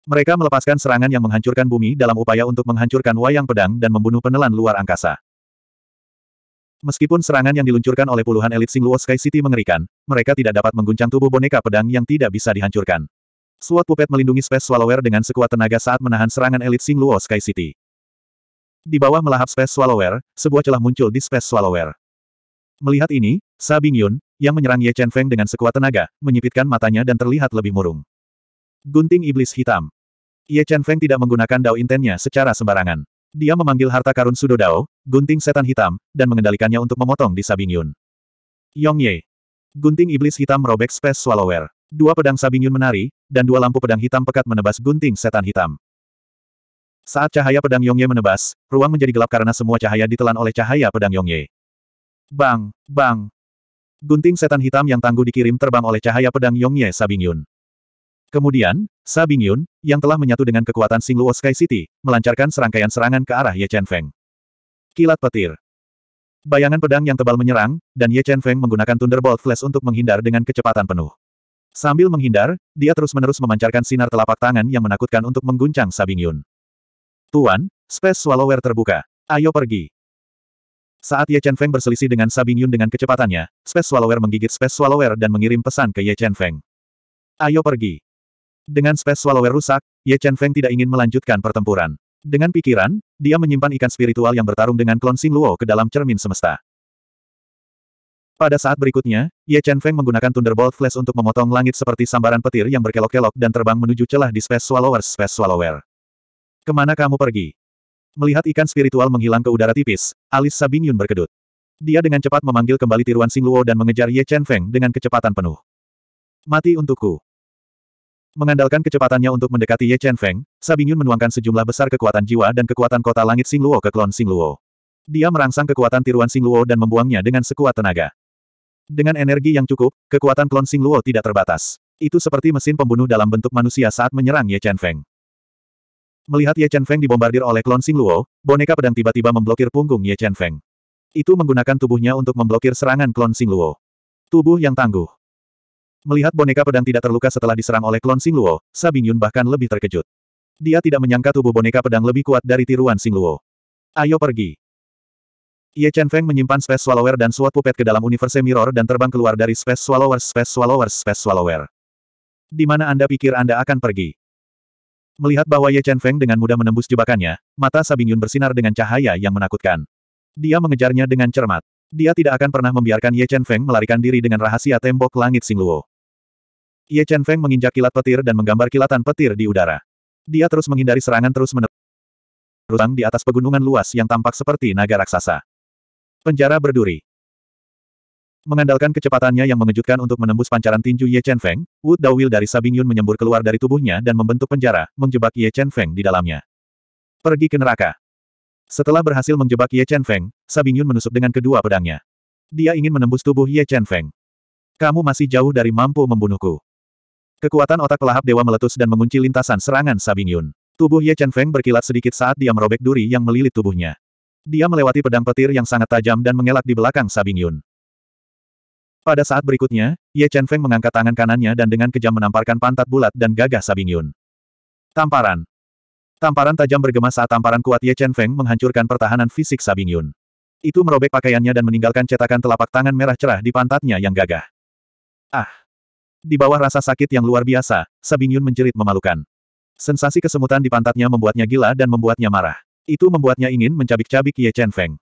Mereka melepaskan serangan yang menghancurkan bumi dalam upaya untuk menghancurkan wayang pedang dan membunuh penelan luar angkasa. Meskipun serangan yang diluncurkan oleh puluhan elit Singluo Sky City mengerikan, mereka tidak dapat mengguncang tubuh boneka pedang yang tidak bisa dihancurkan. Suat pupet melindungi Space Swallower dengan sekuat tenaga saat menahan serangan elit Singluo Sky City. Di bawah melahap Space Swallower, sebuah celah muncul di Space Swallower. Melihat ini, Sa Bingyun, yang menyerang Ye Chen Feng dengan sekuat tenaga, menyipitkan matanya dan terlihat lebih murung. Gunting Iblis Hitam. Ye Chen Feng tidak menggunakan Dao Intennya secara sembarangan. Dia memanggil harta karun Sudo Dao, Gunting Setan Hitam, dan mengendalikannya untuk memotong di Sabing Yun. Yong Ye. Gunting Iblis Hitam merobek Space Swallower. Dua pedang Sabing Yun menari, dan dua lampu pedang hitam pekat menebas Gunting Setan Hitam. Saat cahaya pedang Yong Ye menebas, ruang menjadi gelap karena semua cahaya ditelan oleh cahaya pedang Yong Ye. Bang, bang. Gunting setan hitam yang tangguh dikirim terbang oleh cahaya pedang Yong Ye Sabing Yun. Kemudian, Sabing Yun, yang telah menyatu dengan kekuatan Singluo Sky City, melancarkan serangkaian serangan ke arah Ye Chen Feng. Kilat petir. Bayangan pedang yang tebal menyerang, dan Ye Chen Feng menggunakan Thunderbolt Flash untuk menghindar dengan kecepatan penuh. Sambil menghindar, dia terus-menerus memancarkan sinar telapak tangan yang menakutkan untuk mengguncang Sabing Yun. Tuan, Space Swallower terbuka. Ayo pergi. Saat Ye Chen Feng berselisih dengan Sabing Yun dengan kecepatannya, Space Swallower menggigit Space Swallower dan mengirim pesan ke Ye Chen Feng. Ayo pergi. Dengan space swallower rusak, Ye Chen Feng tidak ingin melanjutkan pertempuran. Dengan pikiran, dia menyimpan ikan spiritual yang bertarung dengan klon Sing Luo ke dalam cermin semesta. Pada saat berikutnya, Ye Chen Feng menggunakan Thunderbolt Flash untuk memotong langit seperti sambaran petir yang berkelok-kelok dan terbang menuju celah di Space Swallowers Space Swallower. Kemana kamu pergi? Melihat ikan spiritual menghilang ke udara tipis, alis Sabing Yun berkedut. Dia dengan cepat memanggil kembali tiruan Sing Luo dan mengejar Ye Chen Feng dengan kecepatan penuh. Mati untukku. Mengandalkan kecepatannya untuk mendekati Ye Chen Feng, Sabinyun menuangkan sejumlah besar kekuatan jiwa dan kekuatan kota langit Singluo ke klon Singluo. Dia merangsang kekuatan tiruan Singluo dan membuangnya dengan sekuat tenaga. Dengan energi yang cukup, kekuatan klon Singluo tidak terbatas. Itu seperti mesin pembunuh dalam bentuk manusia saat menyerang Ye Chen Feng. Melihat Ye Chen Feng dibombardir oleh klon Singluo, boneka pedang tiba-tiba memblokir punggung Ye Chen Feng. Itu menggunakan tubuhnya untuk memblokir serangan klon Singluo. Tubuh yang tangguh. Melihat boneka pedang tidak terluka setelah diserang oleh klon Singluo, Sabinyun bahkan lebih terkejut. Dia tidak menyangka tubuh boneka pedang lebih kuat dari tiruan Singluo. Ayo pergi. Ye Chen Feng menyimpan Space Swallower dan Sword Puppet ke dalam Universe Mirror dan terbang keluar dari Space Swallower Space Swallower Space Swallower. Di mana Anda pikir Anda akan pergi? Melihat bahwa Ye Chen Feng dengan mudah menembus jebakannya, mata Sabinyun bersinar dengan cahaya yang menakutkan. Dia mengejarnya dengan cermat. Dia tidak akan pernah membiarkan Ye Chen Feng melarikan diri dengan rahasia tembok langit Singluo. Ye Chen Feng menginjak kilat petir dan menggambar kilatan petir di udara. Dia terus menghindari serangan terus menerus di atas pegunungan luas yang tampak seperti naga raksasa. Penjara berduri. Mengandalkan kecepatannya yang mengejutkan untuk menembus pancaran tinju Ye Chen Feng, Wu Dawil dari Sabing Yun menyembur keluar dari tubuhnya dan membentuk penjara, menjebak Ye Chen Feng di dalamnya. Pergi ke neraka. Setelah berhasil menjebak Ye Chen Feng, Sabing Yun menusuk dengan kedua pedangnya. Dia ingin menembus tubuh Ye Chen Feng. Kamu masih jauh dari mampu membunuhku. Kekuatan otak pelahap dewa meletus dan mengunci lintasan serangan Sabing Yun. Tubuh Ye Chen Feng berkilat sedikit saat dia merobek duri yang melilit tubuhnya. Dia melewati pedang petir yang sangat tajam dan mengelak di belakang Sabing Yun. Pada saat berikutnya, Ye Chen Feng mengangkat tangan kanannya dan dengan kejam menamparkan pantat bulat dan gagah Sabing Yun. Tamparan. Tamparan tajam bergema saat tamparan kuat Ye Chen Feng menghancurkan pertahanan fisik Sabing Yun. Itu merobek pakaiannya dan meninggalkan cetakan telapak tangan merah cerah di pantatnya yang gagah. Ah! Di bawah rasa sakit yang luar biasa, Sabingyun menjerit memalukan. Sensasi kesemutan di pantatnya membuatnya gila dan membuatnya marah. Itu membuatnya ingin mencabik-cabik Ye Chen Feng.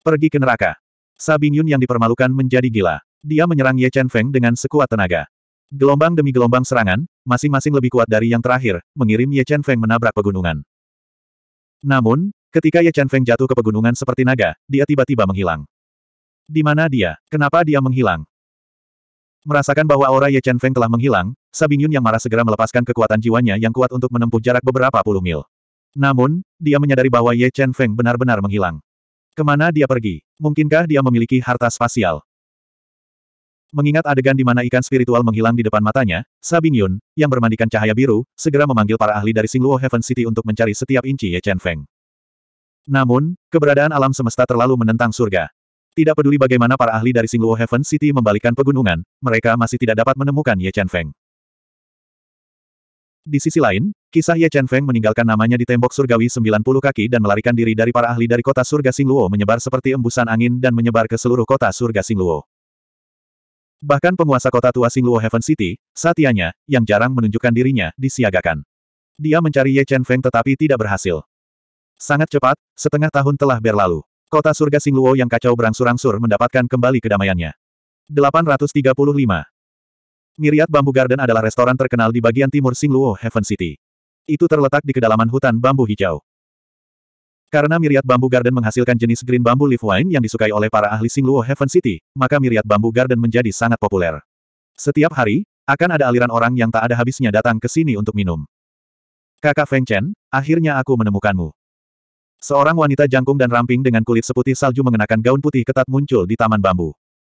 Pergi ke neraka. Sabingyun yang dipermalukan menjadi gila. Dia menyerang Ye Chen Feng dengan sekuat tenaga. Gelombang demi gelombang serangan, masing-masing lebih kuat dari yang terakhir, mengirim Ye Chen Feng menabrak pegunungan. Namun, ketika Ye Chen Feng jatuh ke pegunungan seperti naga, dia tiba-tiba menghilang. Di mana dia? Kenapa dia menghilang? Merasakan bahwa aura Ye Chen Feng telah menghilang, Sabing Yun yang marah segera melepaskan kekuatan jiwanya yang kuat untuk menempuh jarak beberapa puluh mil. Namun, dia menyadari bahwa Ye Chen Feng benar-benar menghilang. Kemana dia pergi? Mungkinkah dia memiliki harta spasial? Mengingat adegan di mana ikan spiritual menghilang di depan matanya, Sabing Yun, yang bermandikan cahaya biru, segera memanggil para ahli dari Singluo Heaven City untuk mencari setiap inci Ye Chen Feng. Namun, keberadaan alam semesta terlalu menentang surga. Tidak peduli bagaimana para ahli dari Singluo Heaven City membalikan pegunungan, mereka masih tidak dapat menemukan Ye Chen Feng. Di sisi lain, kisah Ye Chen Feng meninggalkan namanya di tembok surgawi 90 kaki dan melarikan diri dari para ahli dari kota surga Singluo menyebar seperti embusan angin dan menyebar ke seluruh kota surga Singluo. Bahkan penguasa kota tua Singluo Heaven City, Satianya, yang jarang menunjukkan dirinya, disiagakan. Dia mencari Ye Chen Feng tetapi tidak berhasil. Sangat cepat, setengah tahun telah berlalu. Kota surga Singluo yang kacau berangsur-angsur mendapatkan kembali kedamaiannya. 835. Miriat Bambu Garden adalah restoran terkenal di bagian timur Singluo, Heaven City. Itu terletak di kedalaman hutan bambu hijau. Karena Miriat Bambu Garden menghasilkan jenis green Bambu leaf wine yang disukai oleh para ahli Singluo Heaven City, maka Miriat Bambu Garden menjadi sangat populer. Setiap hari, akan ada aliran orang yang tak ada habisnya datang ke sini untuk minum. Kakak Feng Chen, akhirnya aku menemukanmu. Seorang wanita jangkung dan ramping dengan kulit seputih salju mengenakan gaun putih ketat muncul di taman bambu.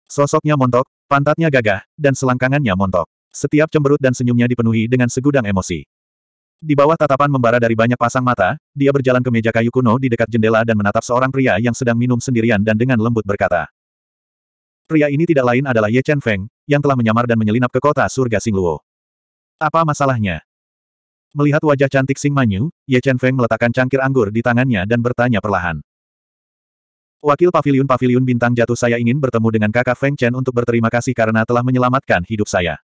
Sosoknya montok, pantatnya gagah, dan selangkangannya montok. Setiap cemberut dan senyumnya dipenuhi dengan segudang emosi. Di bawah tatapan membara dari banyak pasang mata, dia berjalan ke meja kayu kuno di dekat jendela dan menatap seorang pria yang sedang minum sendirian dan dengan lembut berkata. Pria ini tidak lain adalah Ye Chen Feng, yang telah menyamar dan menyelinap ke kota surga Singluo. Apa masalahnya? Melihat wajah cantik Sing Manyu, Ye Chen Feng meletakkan cangkir anggur di tangannya dan bertanya perlahan. Wakil paviliun-paviliun bintang jatuh saya ingin bertemu dengan kakak Feng Chen untuk berterima kasih karena telah menyelamatkan hidup saya.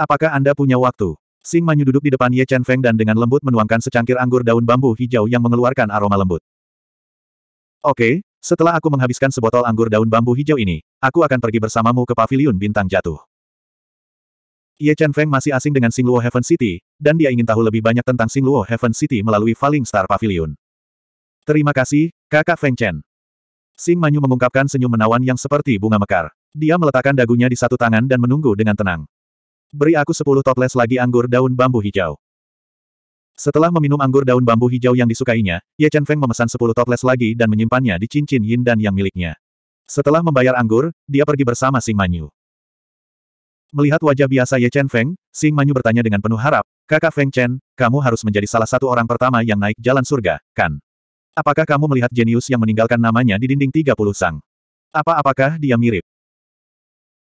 Apakah Anda punya waktu? Sing Manyu duduk di depan Ye Chen Feng dan dengan lembut menuangkan secangkir anggur daun bambu hijau yang mengeluarkan aroma lembut. Oke, setelah aku menghabiskan sebotol anggur daun bambu hijau ini, aku akan pergi bersamamu ke paviliun bintang jatuh. Ye Chen Feng masih asing dengan Singluo Heaven City, dan dia ingin tahu lebih banyak tentang Singluo Heaven City melalui Falling Star Pavilion. Terima kasih, kakak Feng Chen. Sing Manyu mengungkapkan senyum menawan yang seperti bunga mekar. Dia meletakkan dagunya di satu tangan dan menunggu dengan tenang. Beri aku sepuluh toples lagi anggur daun bambu hijau. Setelah meminum anggur daun bambu hijau yang disukainya, Ye Chen Feng memesan sepuluh toples lagi dan menyimpannya di cincin yin dan yang miliknya. Setelah membayar anggur, dia pergi bersama Sing Manyu. Melihat wajah biasa Ye Chen Feng, Xing Manyu bertanya dengan penuh harap, kakak Feng Chen, kamu harus menjadi salah satu orang pertama yang naik jalan surga, kan? Apakah kamu melihat jenius yang meninggalkan namanya di dinding 30 sang? Apa-apakah dia mirip?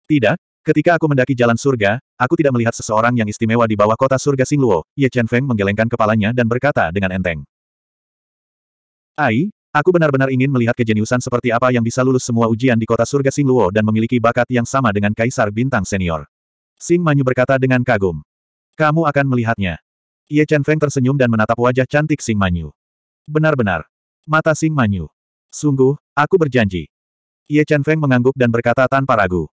Tidak, ketika aku mendaki jalan surga, aku tidak melihat seseorang yang istimewa di bawah kota surga Sing Luo. Ye Chen Feng menggelengkan kepalanya dan berkata dengan enteng. Ai, aku benar-benar ingin melihat kejeniusan seperti apa yang bisa lulus semua ujian di kota surga Sing Luo dan memiliki bakat yang sama dengan Kaisar Bintang Senior. Sing Manyu berkata dengan kagum. Kamu akan melihatnya. Ye Chen Feng tersenyum dan menatap wajah cantik Sing Manyu. Benar-benar. Mata Sing Manyu. Sungguh, aku berjanji. Ye Chen Feng mengangguk dan berkata tanpa ragu.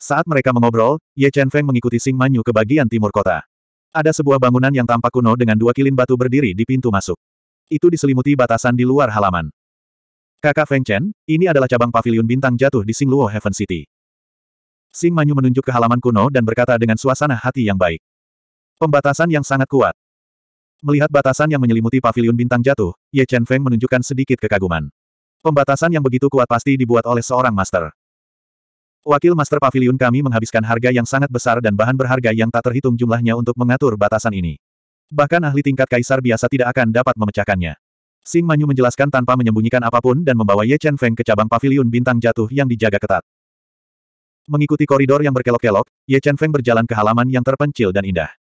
Saat mereka mengobrol, Ye Chen Feng mengikuti Sing Manyu ke bagian timur kota. Ada sebuah bangunan yang tampak kuno dengan dua kilin batu berdiri di pintu masuk. Itu diselimuti batasan di luar halaman. Kakak Feng Chen, ini adalah cabang pavilion bintang jatuh di Singluo Heaven City. Sing Manyu menunjuk ke halaman kuno dan berkata dengan suasana hati yang baik. Pembatasan yang sangat kuat. Melihat batasan yang menyelimuti pavilion bintang jatuh, Ye Chen Feng menunjukkan sedikit kekaguman. Pembatasan yang begitu kuat pasti dibuat oleh seorang master. Wakil master pavilion kami menghabiskan harga yang sangat besar dan bahan berharga yang tak terhitung jumlahnya untuk mengatur batasan ini. Bahkan ahli tingkat kaisar biasa tidak akan dapat memecahkannya. Sing Manyu menjelaskan tanpa menyembunyikan apapun dan membawa Ye Chen Feng ke cabang pavilion bintang jatuh yang dijaga ketat. Mengikuti koridor yang berkelok-kelok, Ye Chen Feng berjalan ke halaman yang terpencil dan indah.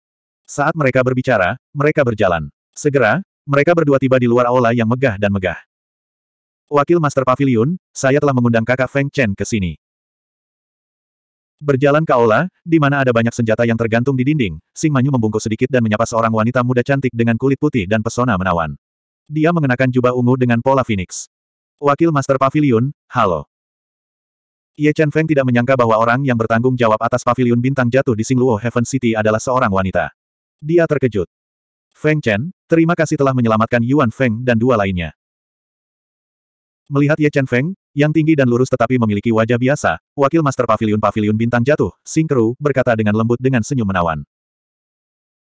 Saat mereka berbicara, mereka berjalan. Segera, mereka berdua tiba di luar aula yang megah dan megah. Wakil Master Pavilion, saya telah mengundang kakak Feng Chen ke sini. Berjalan ke aula, di mana ada banyak senjata yang tergantung di dinding, Sing Manyu membungkuk sedikit dan menyapa seorang wanita muda cantik dengan kulit putih dan pesona menawan. Dia mengenakan jubah ungu dengan pola phoenix. Wakil Master Pavilion, halo. Ye Chen Feng tidak menyangka bahwa orang yang bertanggung jawab atas pavilion bintang jatuh di Singluo Heaven City adalah seorang wanita. Dia terkejut. Feng Chen, terima kasih telah menyelamatkan Yuan Feng dan dua lainnya. Melihat Ye Chen Feng, yang tinggi dan lurus tetapi memiliki wajah biasa, wakil master pavilion pavilion bintang jatuh, Sing Kru, berkata dengan lembut dengan senyum menawan.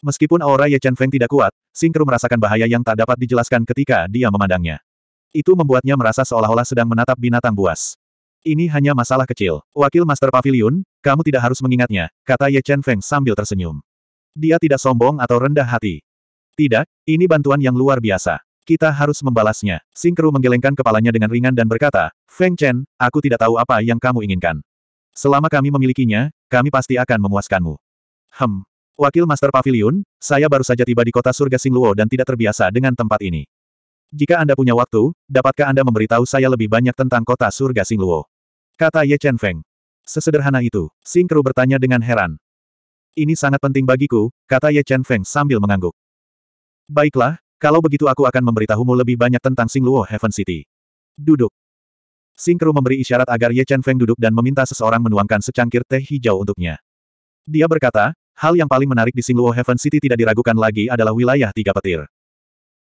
Meskipun aura Ye Chen Feng tidak kuat, Sing Kru merasakan bahaya yang tak dapat dijelaskan ketika dia memandangnya. Itu membuatnya merasa seolah-olah sedang menatap binatang buas. Ini hanya masalah kecil. Wakil Master Pavilion, kamu tidak harus mengingatnya, kata Ye Chen Feng sambil tersenyum. Dia tidak sombong atau rendah hati. Tidak, ini bantuan yang luar biasa. Kita harus membalasnya. Singkeru menggelengkan kepalanya dengan ringan dan berkata, Feng Chen, aku tidak tahu apa yang kamu inginkan. Selama kami memilikinya, kami pasti akan memuaskanmu. Hem. Wakil Master Pavilion, saya baru saja tiba di kota surga Singluo dan tidak terbiasa dengan tempat ini. Jika Anda punya waktu, dapatkah Anda memberitahu saya lebih banyak tentang kota surga Singluo? Kata Ye Chen Feng. Sesederhana itu, Sing Kru bertanya dengan heran. Ini sangat penting bagiku, kata Ye Chen Feng sambil mengangguk. Baiklah, kalau begitu aku akan memberitahumu lebih banyak tentang Singluo Heaven City. Duduk. Sing Kru memberi isyarat agar Ye Chen Feng duduk dan meminta seseorang menuangkan secangkir teh hijau untuknya. Dia berkata, hal yang paling menarik di Singluo Heaven City tidak diragukan lagi adalah wilayah tiga petir.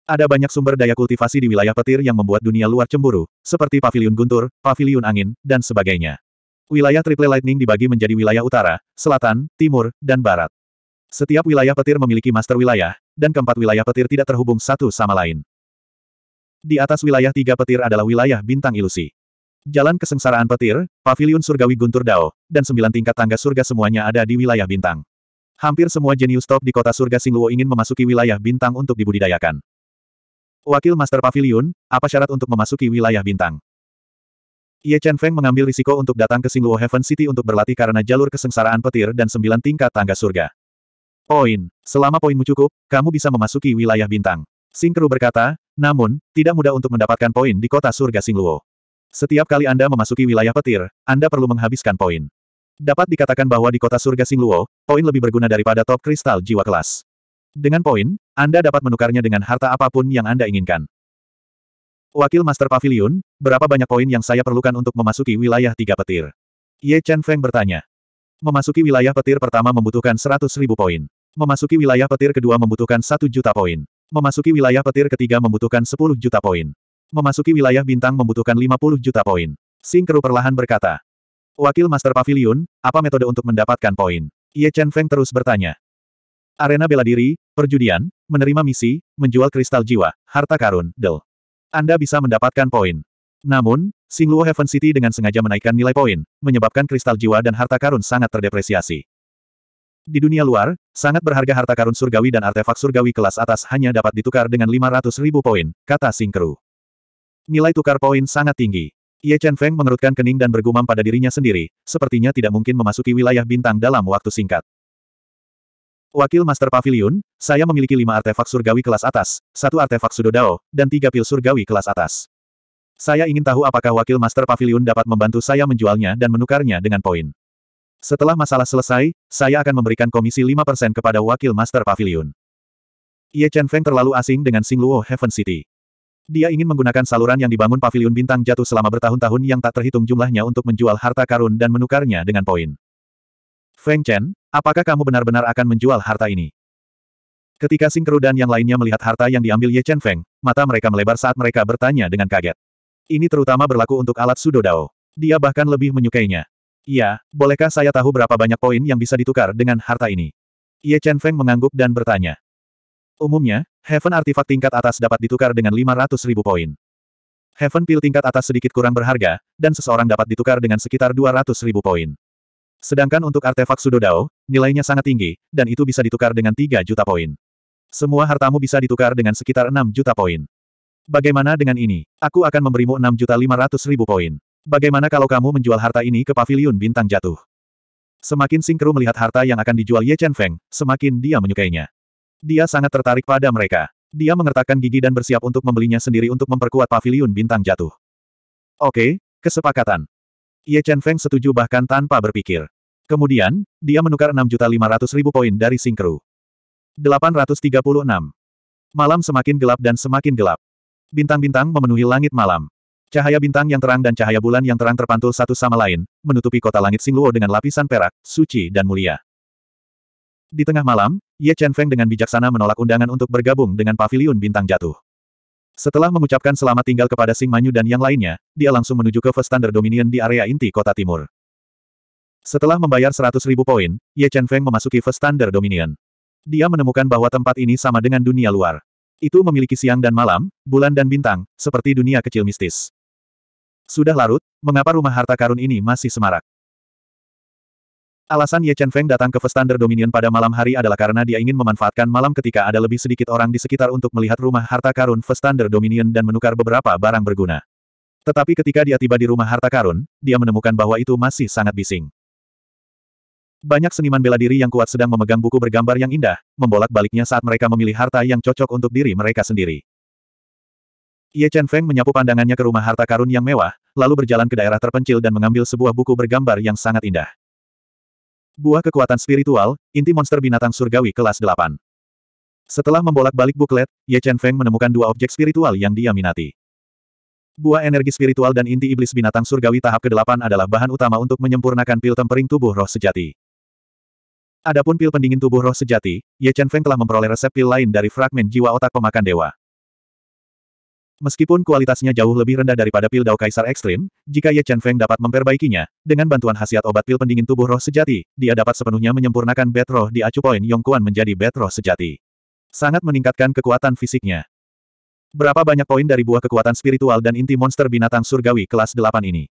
Ada banyak sumber daya kultivasi di wilayah petir yang membuat dunia luar cemburu, seperti pavilion guntur, pavilion angin, dan sebagainya. Wilayah Triple Lightning dibagi menjadi wilayah utara, selatan, timur, dan barat. Setiap wilayah petir memiliki master wilayah, dan keempat wilayah petir tidak terhubung satu sama lain. Di atas wilayah tiga petir adalah wilayah bintang ilusi. Jalan kesengsaraan petir, pavilion surgawi guntur dao, dan sembilan tingkat tangga surga semuanya ada di wilayah bintang. Hampir semua jenius top di kota surga Singluo ingin memasuki wilayah bintang untuk dibudidayakan. Wakil Master Pavilion, apa syarat untuk memasuki wilayah bintang? Ye Chen Feng mengambil risiko untuk datang ke Singluo Heaven City untuk berlatih karena jalur kesengsaraan petir dan sembilan tingkat tangga surga. Poin. Selama poinmu cukup, kamu bisa memasuki wilayah bintang. Singkru berkata, namun, tidak mudah untuk mendapatkan poin di kota surga Singluo. Setiap kali Anda memasuki wilayah petir, Anda perlu menghabiskan poin. Dapat dikatakan bahwa di kota surga Singluo, poin lebih berguna daripada top kristal jiwa kelas. Dengan poin, Anda dapat menukarnya dengan harta apapun yang Anda inginkan. Wakil Master Pavilion, berapa banyak poin yang saya perlukan untuk memasuki wilayah tiga petir? Ye Chen Feng bertanya. Memasuki wilayah petir pertama membutuhkan 100 ribu poin. Memasuki wilayah petir kedua membutuhkan satu juta poin. Memasuki wilayah petir ketiga membutuhkan 10 juta poin. Memasuki wilayah bintang membutuhkan 50 juta poin. Sing Keru perlahan berkata. Wakil Master Pavilion, apa metode untuk mendapatkan poin? Ye Chen Feng terus bertanya. Arena bela diri, perjudian, menerima misi, menjual kristal jiwa, harta karun, del. Anda bisa mendapatkan poin. Namun, Singluo Heaven City dengan sengaja menaikkan nilai poin, menyebabkan kristal jiwa dan harta karun sangat terdepresiasi. Di dunia luar, sangat berharga harta karun surgawi dan artefak surgawi kelas atas hanya dapat ditukar dengan 500 ribu poin, kata Singkru. Nilai tukar poin sangat tinggi. Ye Chen Feng mengerutkan kening dan bergumam pada dirinya sendiri, sepertinya tidak mungkin memasuki wilayah bintang dalam waktu singkat. Wakil Master Pavilion, saya memiliki lima artefak surgawi kelas atas, satu artefak sudodao, dan tiga pil surgawi kelas atas. Saya ingin tahu apakah Wakil Master Pavilion dapat membantu saya menjualnya dan menukarnya dengan poin. Setelah masalah selesai, saya akan memberikan komisi 5% kepada Wakil Master Pavilion. Ye Chen Feng terlalu asing dengan Sing Luo Heaven City. Dia ingin menggunakan saluran yang dibangun pavilion bintang jatuh selama bertahun-tahun yang tak terhitung jumlahnya untuk menjual harta karun dan menukarnya dengan poin. Feng Chen, apakah kamu benar-benar akan menjual harta ini? Ketika Sing Kru dan yang lainnya melihat harta yang diambil Ye Chen Feng, mata mereka melebar saat mereka bertanya dengan kaget. Ini terutama berlaku untuk alat Sudo Dao. Dia bahkan lebih menyukainya. Iya, bolehkah saya tahu berapa banyak poin yang bisa ditukar dengan harta ini? Ye Chen Feng mengangguk dan bertanya. Umumnya, Heaven Artifact tingkat atas dapat ditukar dengan 500 ribu poin. Heaven Pill tingkat atas sedikit kurang berharga, dan seseorang dapat ditukar dengan sekitar 200 ribu poin. Sedangkan untuk artefak Sudodao, nilainya sangat tinggi, dan itu bisa ditukar dengan 3 juta poin. Semua hartamu bisa ditukar dengan sekitar 6 juta poin. Bagaimana dengan ini? Aku akan memberimu juta ribu poin. Bagaimana kalau kamu menjual harta ini ke pavilion bintang jatuh? Semakin Singkru melihat harta yang akan dijual Ye Chen Feng, semakin dia menyukainya. Dia sangat tertarik pada mereka. Dia mengertakkan gigi dan bersiap untuk membelinya sendiri untuk memperkuat pavilion bintang jatuh. Oke, kesepakatan. Ye Chen Feng setuju bahkan tanpa berpikir. Kemudian, dia menukar 6.500.000 poin dari Singkru. 836. Malam semakin gelap dan semakin gelap. Bintang-bintang memenuhi langit malam. Cahaya bintang yang terang dan cahaya bulan yang terang terpantul satu sama lain, menutupi kota langit Singluo dengan lapisan perak, suci dan mulia. Di tengah malam, Ye Chen Feng dengan bijaksana menolak undangan untuk bergabung dengan paviliun bintang jatuh. Setelah mengucapkan selamat tinggal kepada Sing Manyu dan yang lainnya, dia langsung menuju ke First Thunder Dominion di area inti kota timur. Setelah membayar 100 ribu poin, Ye Chen Feng memasuki First Thunder Dominion. Dia menemukan bahwa tempat ini sama dengan dunia luar. Itu memiliki siang dan malam, bulan dan bintang, seperti dunia kecil mistis. Sudah larut, mengapa rumah harta karun ini masih semarak? Alasan Ye Chen Feng datang ke Vestander Dominion pada malam hari adalah karena dia ingin memanfaatkan malam ketika ada lebih sedikit orang di sekitar untuk melihat rumah harta karun Vestander Dominion dan menukar beberapa barang berguna. Tetapi ketika dia tiba di rumah harta karun, dia menemukan bahwa itu masih sangat bising. Banyak seniman bela diri yang kuat sedang memegang buku bergambar yang indah, membolak-baliknya saat mereka memilih harta yang cocok untuk diri mereka sendiri. Ye Chen Feng menyapu pandangannya ke rumah harta karun yang mewah, lalu berjalan ke daerah terpencil dan mengambil sebuah buku bergambar yang sangat indah. Buah kekuatan spiritual, inti monster binatang surgawi kelas 8. Setelah membolak-balik buklet, Ye Chen Feng menemukan dua objek spiritual yang dia minati. Buah energi spiritual dan inti iblis binatang surgawi tahap ke-8 adalah bahan utama untuk menyempurnakan pil tempering tubuh roh sejati. Adapun pil pendingin tubuh roh sejati, Ye Chen Feng telah memperoleh resep pil lain dari fragmen jiwa otak pemakan dewa. Meskipun kualitasnya jauh lebih rendah daripada pil Dao Kaisar Ekstrim, jika Ye Chen Feng dapat memperbaikinya, dengan bantuan khasiat obat pil pendingin tubuh roh sejati, dia dapat sepenuhnya menyempurnakan bet roh di acu poin Yongkuan menjadi bet roh sejati. Sangat meningkatkan kekuatan fisiknya. Berapa banyak poin dari buah kekuatan spiritual dan inti monster binatang surgawi kelas 8 ini?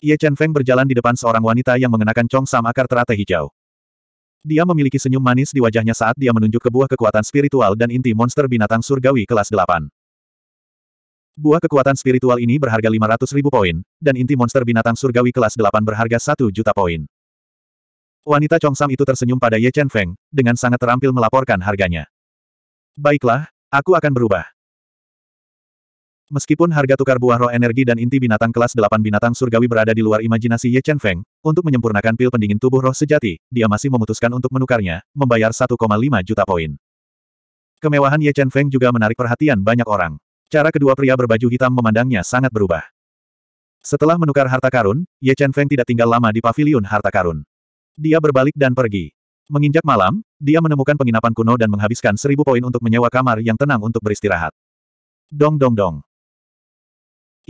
Ye Chen Feng berjalan di depan seorang wanita yang mengenakan cong sam akar teratai hijau. Dia memiliki senyum manis di wajahnya saat dia menunjuk ke buah kekuatan spiritual dan inti monster binatang surgawi kelas 8. Buah kekuatan spiritual ini berharga 500 ribu poin, dan inti monster binatang surgawi kelas 8 berharga 1 juta poin. Wanita Chongsam itu tersenyum pada Ye Chen Feng, dengan sangat terampil melaporkan harganya. Baiklah, aku akan berubah. Meskipun harga tukar buah roh energi dan inti binatang kelas 8 binatang surgawi berada di luar imajinasi Ye Chen Feng, untuk menyempurnakan pil pendingin tubuh roh sejati, dia masih memutuskan untuk menukarnya, membayar 1,5 juta poin. Kemewahan Ye Chen Feng juga menarik perhatian banyak orang. Cara kedua pria berbaju hitam memandangnya sangat berubah. Setelah menukar harta karun, Ye Chen Feng tidak tinggal lama di pavilion harta karun. Dia berbalik dan pergi. Menginjak malam, dia menemukan penginapan kuno dan menghabiskan seribu poin untuk menyewa kamar yang tenang untuk beristirahat. Dong dong dong.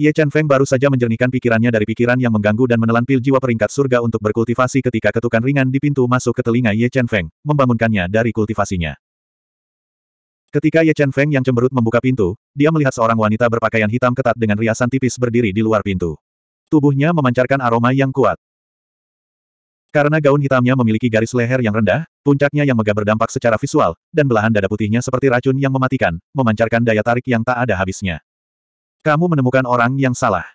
Ye Chen Feng baru saja menjernihkan pikirannya dari pikiran yang mengganggu dan menelan pil jiwa peringkat surga untuk berkultivasi ketika ketukan ringan di pintu masuk ke telinga Ye Chen Feng, membangunkannya dari kultivasinya. Ketika Ye Chen Feng yang cemberut membuka pintu, dia melihat seorang wanita berpakaian hitam ketat dengan riasan tipis berdiri di luar pintu. Tubuhnya memancarkan aroma yang kuat. Karena gaun hitamnya memiliki garis leher yang rendah, puncaknya yang megah berdampak secara visual, dan belahan dada putihnya seperti racun yang mematikan, memancarkan daya tarik yang tak ada habisnya. Kamu menemukan orang yang salah.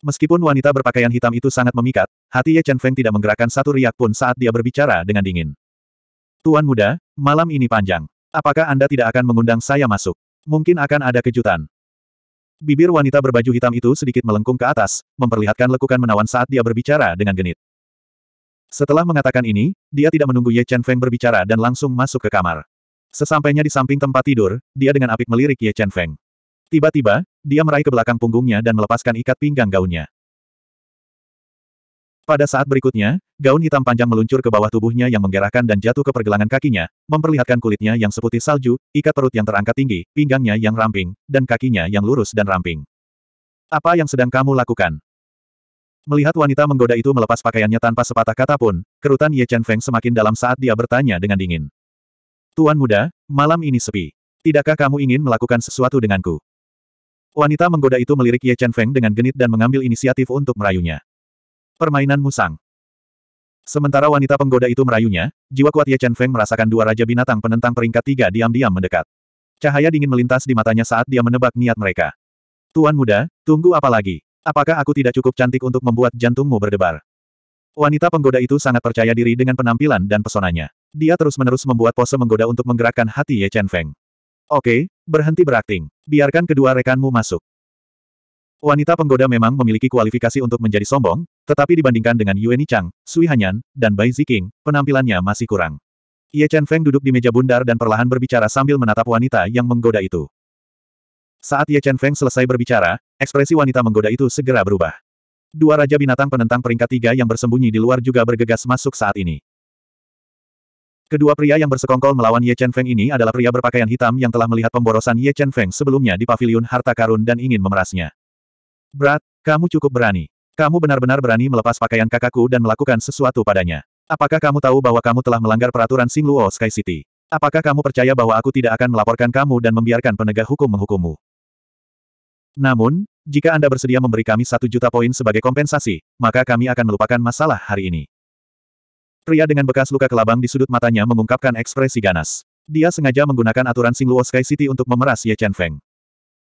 Meskipun wanita berpakaian hitam itu sangat memikat, hati Ye Chen Feng tidak menggerakkan satu riak pun saat dia berbicara dengan dingin. Tuan muda, malam ini panjang. Apakah Anda tidak akan mengundang saya masuk? Mungkin akan ada kejutan. Bibir wanita berbaju hitam itu sedikit melengkung ke atas, memperlihatkan lekukan menawan saat dia berbicara dengan genit. Setelah mengatakan ini, dia tidak menunggu Ye Chen Feng berbicara dan langsung masuk ke kamar. Sesampainya di samping tempat tidur, dia dengan apik melirik Ye Chen Feng. Tiba-tiba, dia meraih ke belakang punggungnya dan melepaskan ikat pinggang gaunnya. Pada saat berikutnya, gaun hitam panjang meluncur ke bawah tubuhnya yang menggerakkan dan jatuh ke pergelangan kakinya, memperlihatkan kulitnya yang seputih salju, ikat perut yang terangkat tinggi, pinggangnya yang ramping, dan kakinya yang lurus dan ramping. Apa yang sedang kamu lakukan? Melihat wanita menggoda itu melepas pakaiannya tanpa sepatah kata pun, kerutan Ye Chen Feng semakin dalam saat dia bertanya dengan dingin. Tuan muda, malam ini sepi. Tidakkah kamu ingin melakukan sesuatu denganku? Wanita menggoda itu melirik Ye Chen Feng dengan genit dan mengambil inisiatif untuk merayunya. Permainan musang. Sementara wanita penggoda itu merayunya, jiwa kuat Ye Chen Feng merasakan dua raja binatang penentang peringkat tiga diam-diam mendekat. Cahaya dingin melintas di matanya saat dia menebak niat mereka. Tuan muda, tunggu apa lagi? Apakah aku tidak cukup cantik untuk membuat jantungmu berdebar? Wanita penggoda itu sangat percaya diri dengan penampilan dan pesonanya. Dia terus-menerus membuat pose menggoda untuk menggerakkan hati Ye Chen Feng. Oke, berhenti berakting. Biarkan kedua rekanmu masuk. Wanita penggoda memang memiliki kualifikasi untuk menjadi sombong, tetapi dibandingkan dengan Yueni Chang, Sui Hanyan, dan Bai Ziking, penampilannya masih kurang. Ye Chen Feng duduk di meja bundar dan perlahan berbicara sambil menatap wanita yang menggoda itu. Saat Ye Chen Feng selesai berbicara, ekspresi wanita menggoda itu segera berubah. Dua raja binatang penentang peringkat tiga yang bersembunyi di luar juga bergegas masuk saat ini. Kedua pria yang bersekongkol melawan Ye Chen Feng ini adalah pria berpakaian hitam yang telah melihat pemborosan Ye Chen Feng sebelumnya di paviliun harta karun dan ingin memerasnya. Brat, kamu cukup berani. Kamu benar-benar berani melepas pakaian kakakku dan melakukan sesuatu padanya. Apakah kamu tahu bahwa kamu telah melanggar peraturan Singluo Sky City? Apakah kamu percaya bahwa aku tidak akan melaporkan kamu dan membiarkan penegak hukum menghukummu? Namun, jika Anda bersedia memberi kami satu juta poin sebagai kompensasi, maka kami akan melupakan masalah hari ini. Pria dengan bekas luka kelabang di sudut matanya mengungkapkan ekspresi ganas. Dia sengaja menggunakan aturan Singluo Sky City untuk memeras Ye Chen Feng.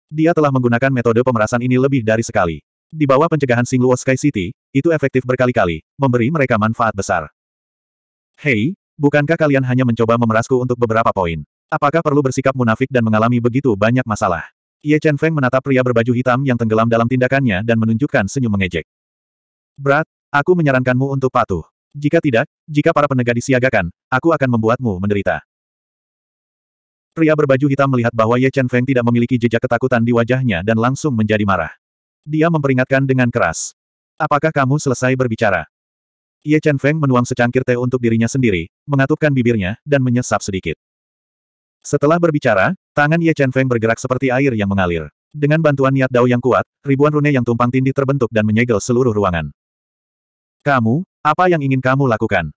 Dia telah menggunakan metode pemerasan ini lebih dari sekali. Di bawah pencegahan Sing Singluo Sky City, itu efektif berkali-kali, memberi mereka manfaat besar. Hei, bukankah kalian hanya mencoba memerasku untuk beberapa poin? Apakah perlu bersikap munafik dan mengalami begitu banyak masalah? Ye Chen Feng menatap pria berbaju hitam yang tenggelam dalam tindakannya dan menunjukkan senyum mengejek. Berat, aku menyarankanmu untuk patuh. Jika tidak, jika para penegak disiagakan, aku akan membuatmu menderita. Pria berbaju hitam melihat bahwa Ye Chen Feng tidak memiliki jejak ketakutan di wajahnya dan langsung menjadi marah. Dia memperingatkan dengan keras. Apakah kamu selesai berbicara? Ye Chen Feng menuang secangkir teh untuk dirinya sendiri, mengatupkan bibirnya, dan menyesap sedikit. Setelah berbicara, tangan Ye Chen Feng bergerak seperti air yang mengalir. Dengan bantuan niat dao yang kuat, ribuan rune yang tumpang tindih terbentuk dan menyegel seluruh ruangan. Kamu, apa yang ingin kamu lakukan?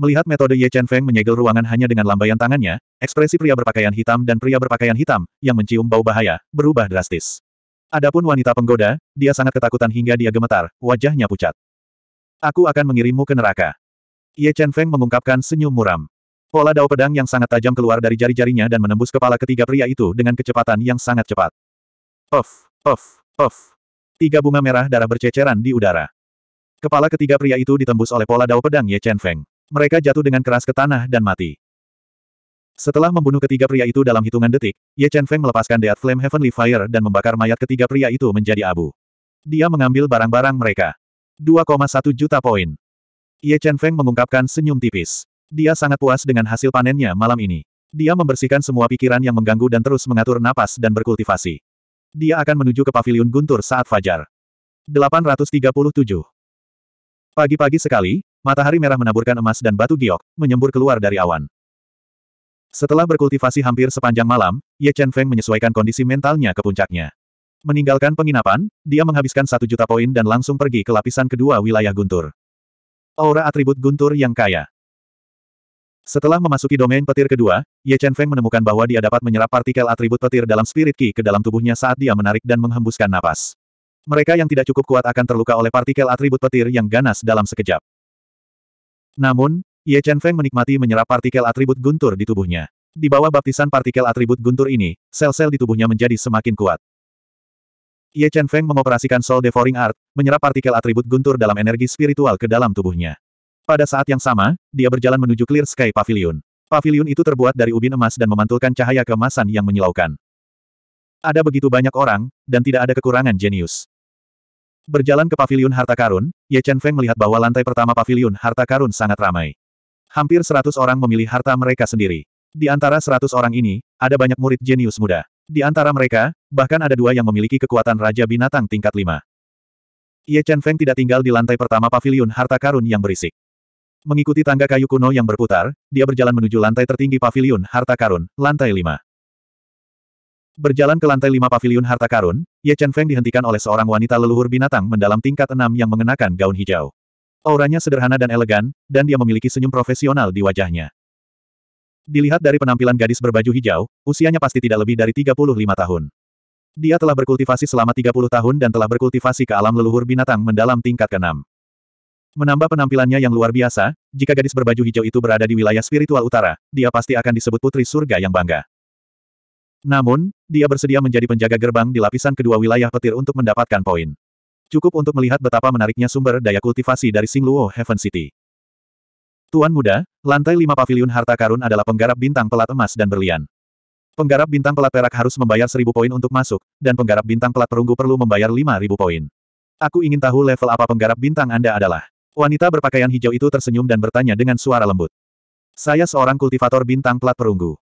Melihat metode Ye Chen Feng menyegel ruangan hanya dengan lambaian tangannya, ekspresi pria berpakaian hitam dan pria berpakaian hitam, yang mencium bau bahaya, berubah drastis. Adapun wanita penggoda, dia sangat ketakutan hingga dia gemetar, wajahnya pucat. Aku akan mengirimmu ke neraka. Ye Chen Feng mengungkapkan senyum muram. Pola dao pedang yang sangat tajam keluar dari jari-jarinya dan menembus kepala ketiga pria itu dengan kecepatan yang sangat cepat. Of, of, of. Tiga bunga merah darah berceceran di udara. Kepala ketiga pria itu ditembus oleh pola dao pedang Ye Chen Feng mereka jatuh dengan keras ke tanah dan mati. Setelah membunuh ketiga pria itu dalam hitungan detik, Ye Chen Feng melepaskan Death Flame Heavenly Fire dan membakar mayat ketiga pria itu menjadi abu. Dia mengambil barang-barang mereka. 2,1 juta poin. Ye Chen Feng mengungkapkan senyum tipis. Dia sangat puas dengan hasil panennya malam ini. Dia membersihkan semua pikiran yang mengganggu dan terus mengatur napas dan berkultivasi. Dia akan menuju ke paviliun guntur saat fajar. 837 Pagi-pagi sekali, Matahari merah menaburkan emas dan batu giok, menyembur keluar dari awan. Setelah berkultivasi hampir sepanjang malam, Ye Chen Feng menyesuaikan kondisi mentalnya ke puncaknya. Meninggalkan penginapan, dia menghabiskan satu juta poin dan langsung pergi ke lapisan kedua wilayah Guntur. Aura atribut Guntur yang kaya. Setelah memasuki domain petir kedua, Ye Chen Feng menemukan bahwa dia dapat menyerap partikel atribut petir dalam spirit ki ke dalam tubuhnya saat dia menarik dan menghembuskan napas. Mereka yang tidak cukup kuat akan terluka oleh partikel atribut petir yang ganas dalam sekejap. Namun, Ye Chen Feng menikmati menyerap partikel atribut guntur di tubuhnya. Di bawah baptisan partikel atribut guntur ini, sel-sel di tubuhnya menjadi semakin kuat. Ye Chen Feng mengoperasikan Soul Devouring Art, menyerap partikel atribut guntur dalam energi spiritual ke dalam tubuhnya. Pada saat yang sama, dia berjalan menuju Clear Sky Pavilion. Pavilion itu terbuat dari ubin emas dan memantulkan cahaya keemasan yang menyilaukan. Ada begitu banyak orang, dan tidak ada kekurangan jenius. Berjalan ke Pavilion harta karun, Ye Chen Feng melihat bahwa lantai pertama Pavilion harta karun sangat ramai. Hampir seratus orang memilih harta mereka sendiri. Di antara seratus orang ini, ada banyak murid jenius muda. Di antara mereka, bahkan ada dua yang memiliki kekuatan Raja Binatang tingkat lima. Ye Chen Feng tidak tinggal di lantai pertama Pavilion harta karun yang berisik. Mengikuti tangga kayu kuno yang berputar, dia berjalan menuju lantai tertinggi Pavilion harta karun, lantai lima. Berjalan ke lantai lima pavilion harta karun, Ye Chen Feng dihentikan oleh seorang wanita leluhur binatang mendalam tingkat enam yang mengenakan gaun hijau. Auranya sederhana dan elegan, dan dia memiliki senyum profesional di wajahnya. Dilihat dari penampilan gadis berbaju hijau, usianya pasti tidak lebih dari 35 tahun. Dia telah berkultivasi selama 30 tahun dan telah berkultivasi ke alam leluhur binatang mendalam tingkat keenam. Menambah penampilannya yang luar biasa, jika gadis berbaju hijau itu berada di wilayah spiritual utara, dia pasti akan disebut putri surga yang bangga. Namun, dia bersedia menjadi penjaga gerbang di lapisan kedua wilayah petir untuk mendapatkan poin. Cukup untuk melihat betapa menariknya sumber daya kultivasi dari Singluo Heaven City. Tuan muda, lantai lima pavilion harta karun adalah penggarap bintang pelat emas dan berlian. Penggarap bintang pelat perak harus membayar seribu poin untuk masuk, dan penggarap bintang pelat perunggu perlu membayar lima ribu poin. Aku ingin tahu level apa penggarap bintang Anda adalah. Wanita berpakaian hijau itu tersenyum dan bertanya dengan suara lembut. Saya seorang kultivator bintang pelat perunggu.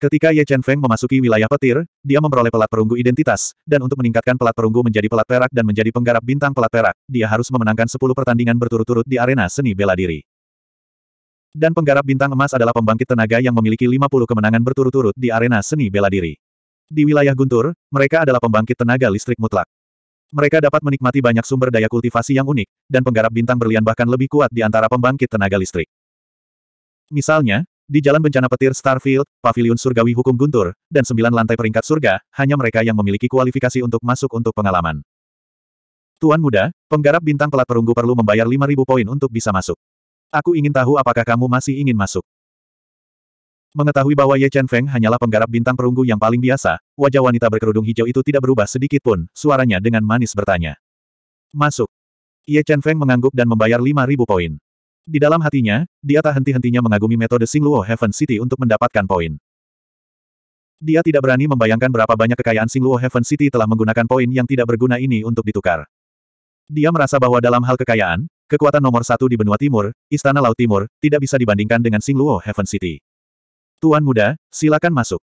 Ketika Ye Chen Feng memasuki wilayah petir, dia memperoleh pelat perunggu identitas, dan untuk meningkatkan pelat perunggu menjadi pelat perak dan menjadi penggarap bintang pelat perak, dia harus memenangkan 10 pertandingan berturut-turut di arena seni bela diri. Dan penggarap bintang emas adalah pembangkit tenaga yang memiliki 50 kemenangan berturut-turut di arena seni bela diri. Di wilayah Guntur, mereka adalah pembangkit tenaga listrik mutlak. Mereka dapat menikmati banyak sumber daya kultivasi yang unik, dan penggarap bintang berlian bahkan lebih kuat di antara pembangkit tenaga listrik. Misalnya, di Jalan Bencana Petir Starfield, Pavilion Surgawi Hukum Guntur, dan sembilan lantai peringkat surga, hanya mereka yang memiliki kualifikasi untuk masuk untuk pengalaman. Tuan muda, penggarap bintang pelat perunggu perlu membayar 5.000 poin untuk bisa masuk. Aku ingin tahu apakah kamu masih ingin masuk. Mengetahui bahwa Ye Chen Feng hanyalah penggarap bintang perunggu yang paling biasa, wajah wanita berkerudung hijau itu tidak berubah sedikit pun, suaranya dengan manis bertanya. Masuk. Ye Chen Feng mengangguk dan membayar 5.000 poin. Di dalam hatinya, dia tak henti-hentinya mengagumi metode Singluo Heaven City untuk mendapatkan poin. Dia tidak berani membayangkan berapa banyak kekayaan Singluo Heaven City telah menggunakan poin yang tidak berguna ini untuk ditukar. Dia merasa bahwa dalam hal kekayaan, kekuatan nomor satu di benua timur, Istana Laut Timur, tidak bisa dibandingkan dengan Singluo Heaven City. Tuan muda, silakan masuk.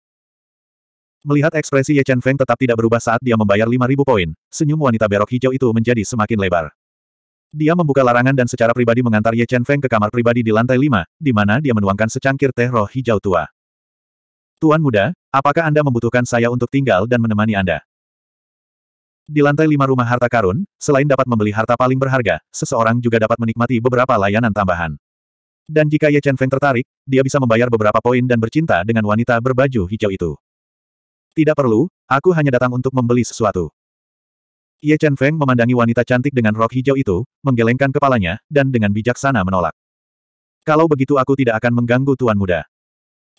Melihat ekspresi Ye Chen Feng tetap tidak berubah saat dia membayar 5.000 poin, senyum wanita berok hijau itu menjadi semakin lebar. Dia membuka larangan dan secara pribadi mengantar Ye Chen Feng ke kamar pribadi di lantai lima, di mana dia menuangkan secangkir teh roh hijau tua. Tuan muda, apakah Anda membutuhkan saya untuk tinggal dan menemani Anda? Di lantai lima rumah harta karun, selain dapat membeli harta paling berharga, seseorang juga dapat menikmati beberapa layanan tambahan. Dan jika Ye Chen Feng tertarik, dia bisa membayar beberapa poin dan bercinta dengan wanita berbaju hijau itu. Tidak perlu, aku hanya datang untuk membeli sesuatu. Ye Chen Feng memandangi wanita cantik dengan rok hijau itu, menggelengkan kepalanya, dan dengan bijaksana menolak. Kalau begitu aku tidak akan mengganggu tuan muda.